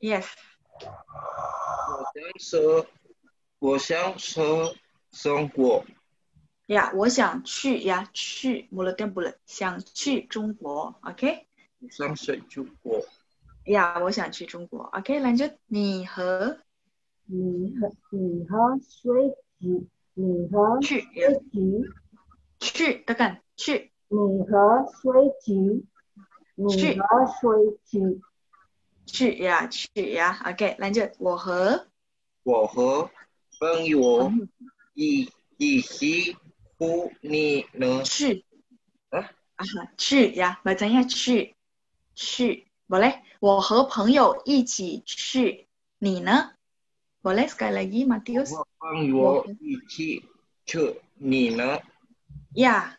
Yes。我想说，我想说中国。呀，我想去呀，去。不了，不了，想去中国。OK。想去中国。呀，我想去中国。OK，来就你和你和你和随机你和去随机去，得看去你和随机你和谁随机。去呀，去呀，OK，兰姐，我和我和朋友一一起呼你呢？去，啊啊，去呀，我怎样去去，我嘞，我和朋友一起去，你呢？我嘞，再来一，马蒂奥斯，我朋友一起去，你呢？呀，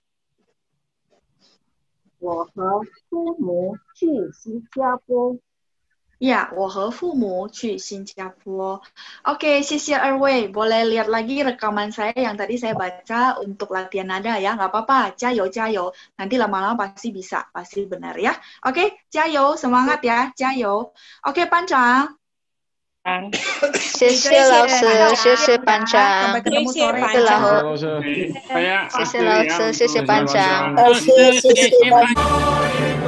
我和父母去新加坡。Ya, Singapura. Oke, okay, sisi Erway, boleh lihat lagi rekaman saya yang tadi saya baca untuk latihan nada ya. Nggak apa-apa, cayo, cayo. Nanti lama-lama pasti bisa, pasti benar ya. Oke, okay, cayo, semangat ya, cayo. Oke, okay, Pancang. Sisi Laose, sisi Pancang. Sampai ketemu sore. Sisi Laose, sisi Pancang. Sisi Pancang.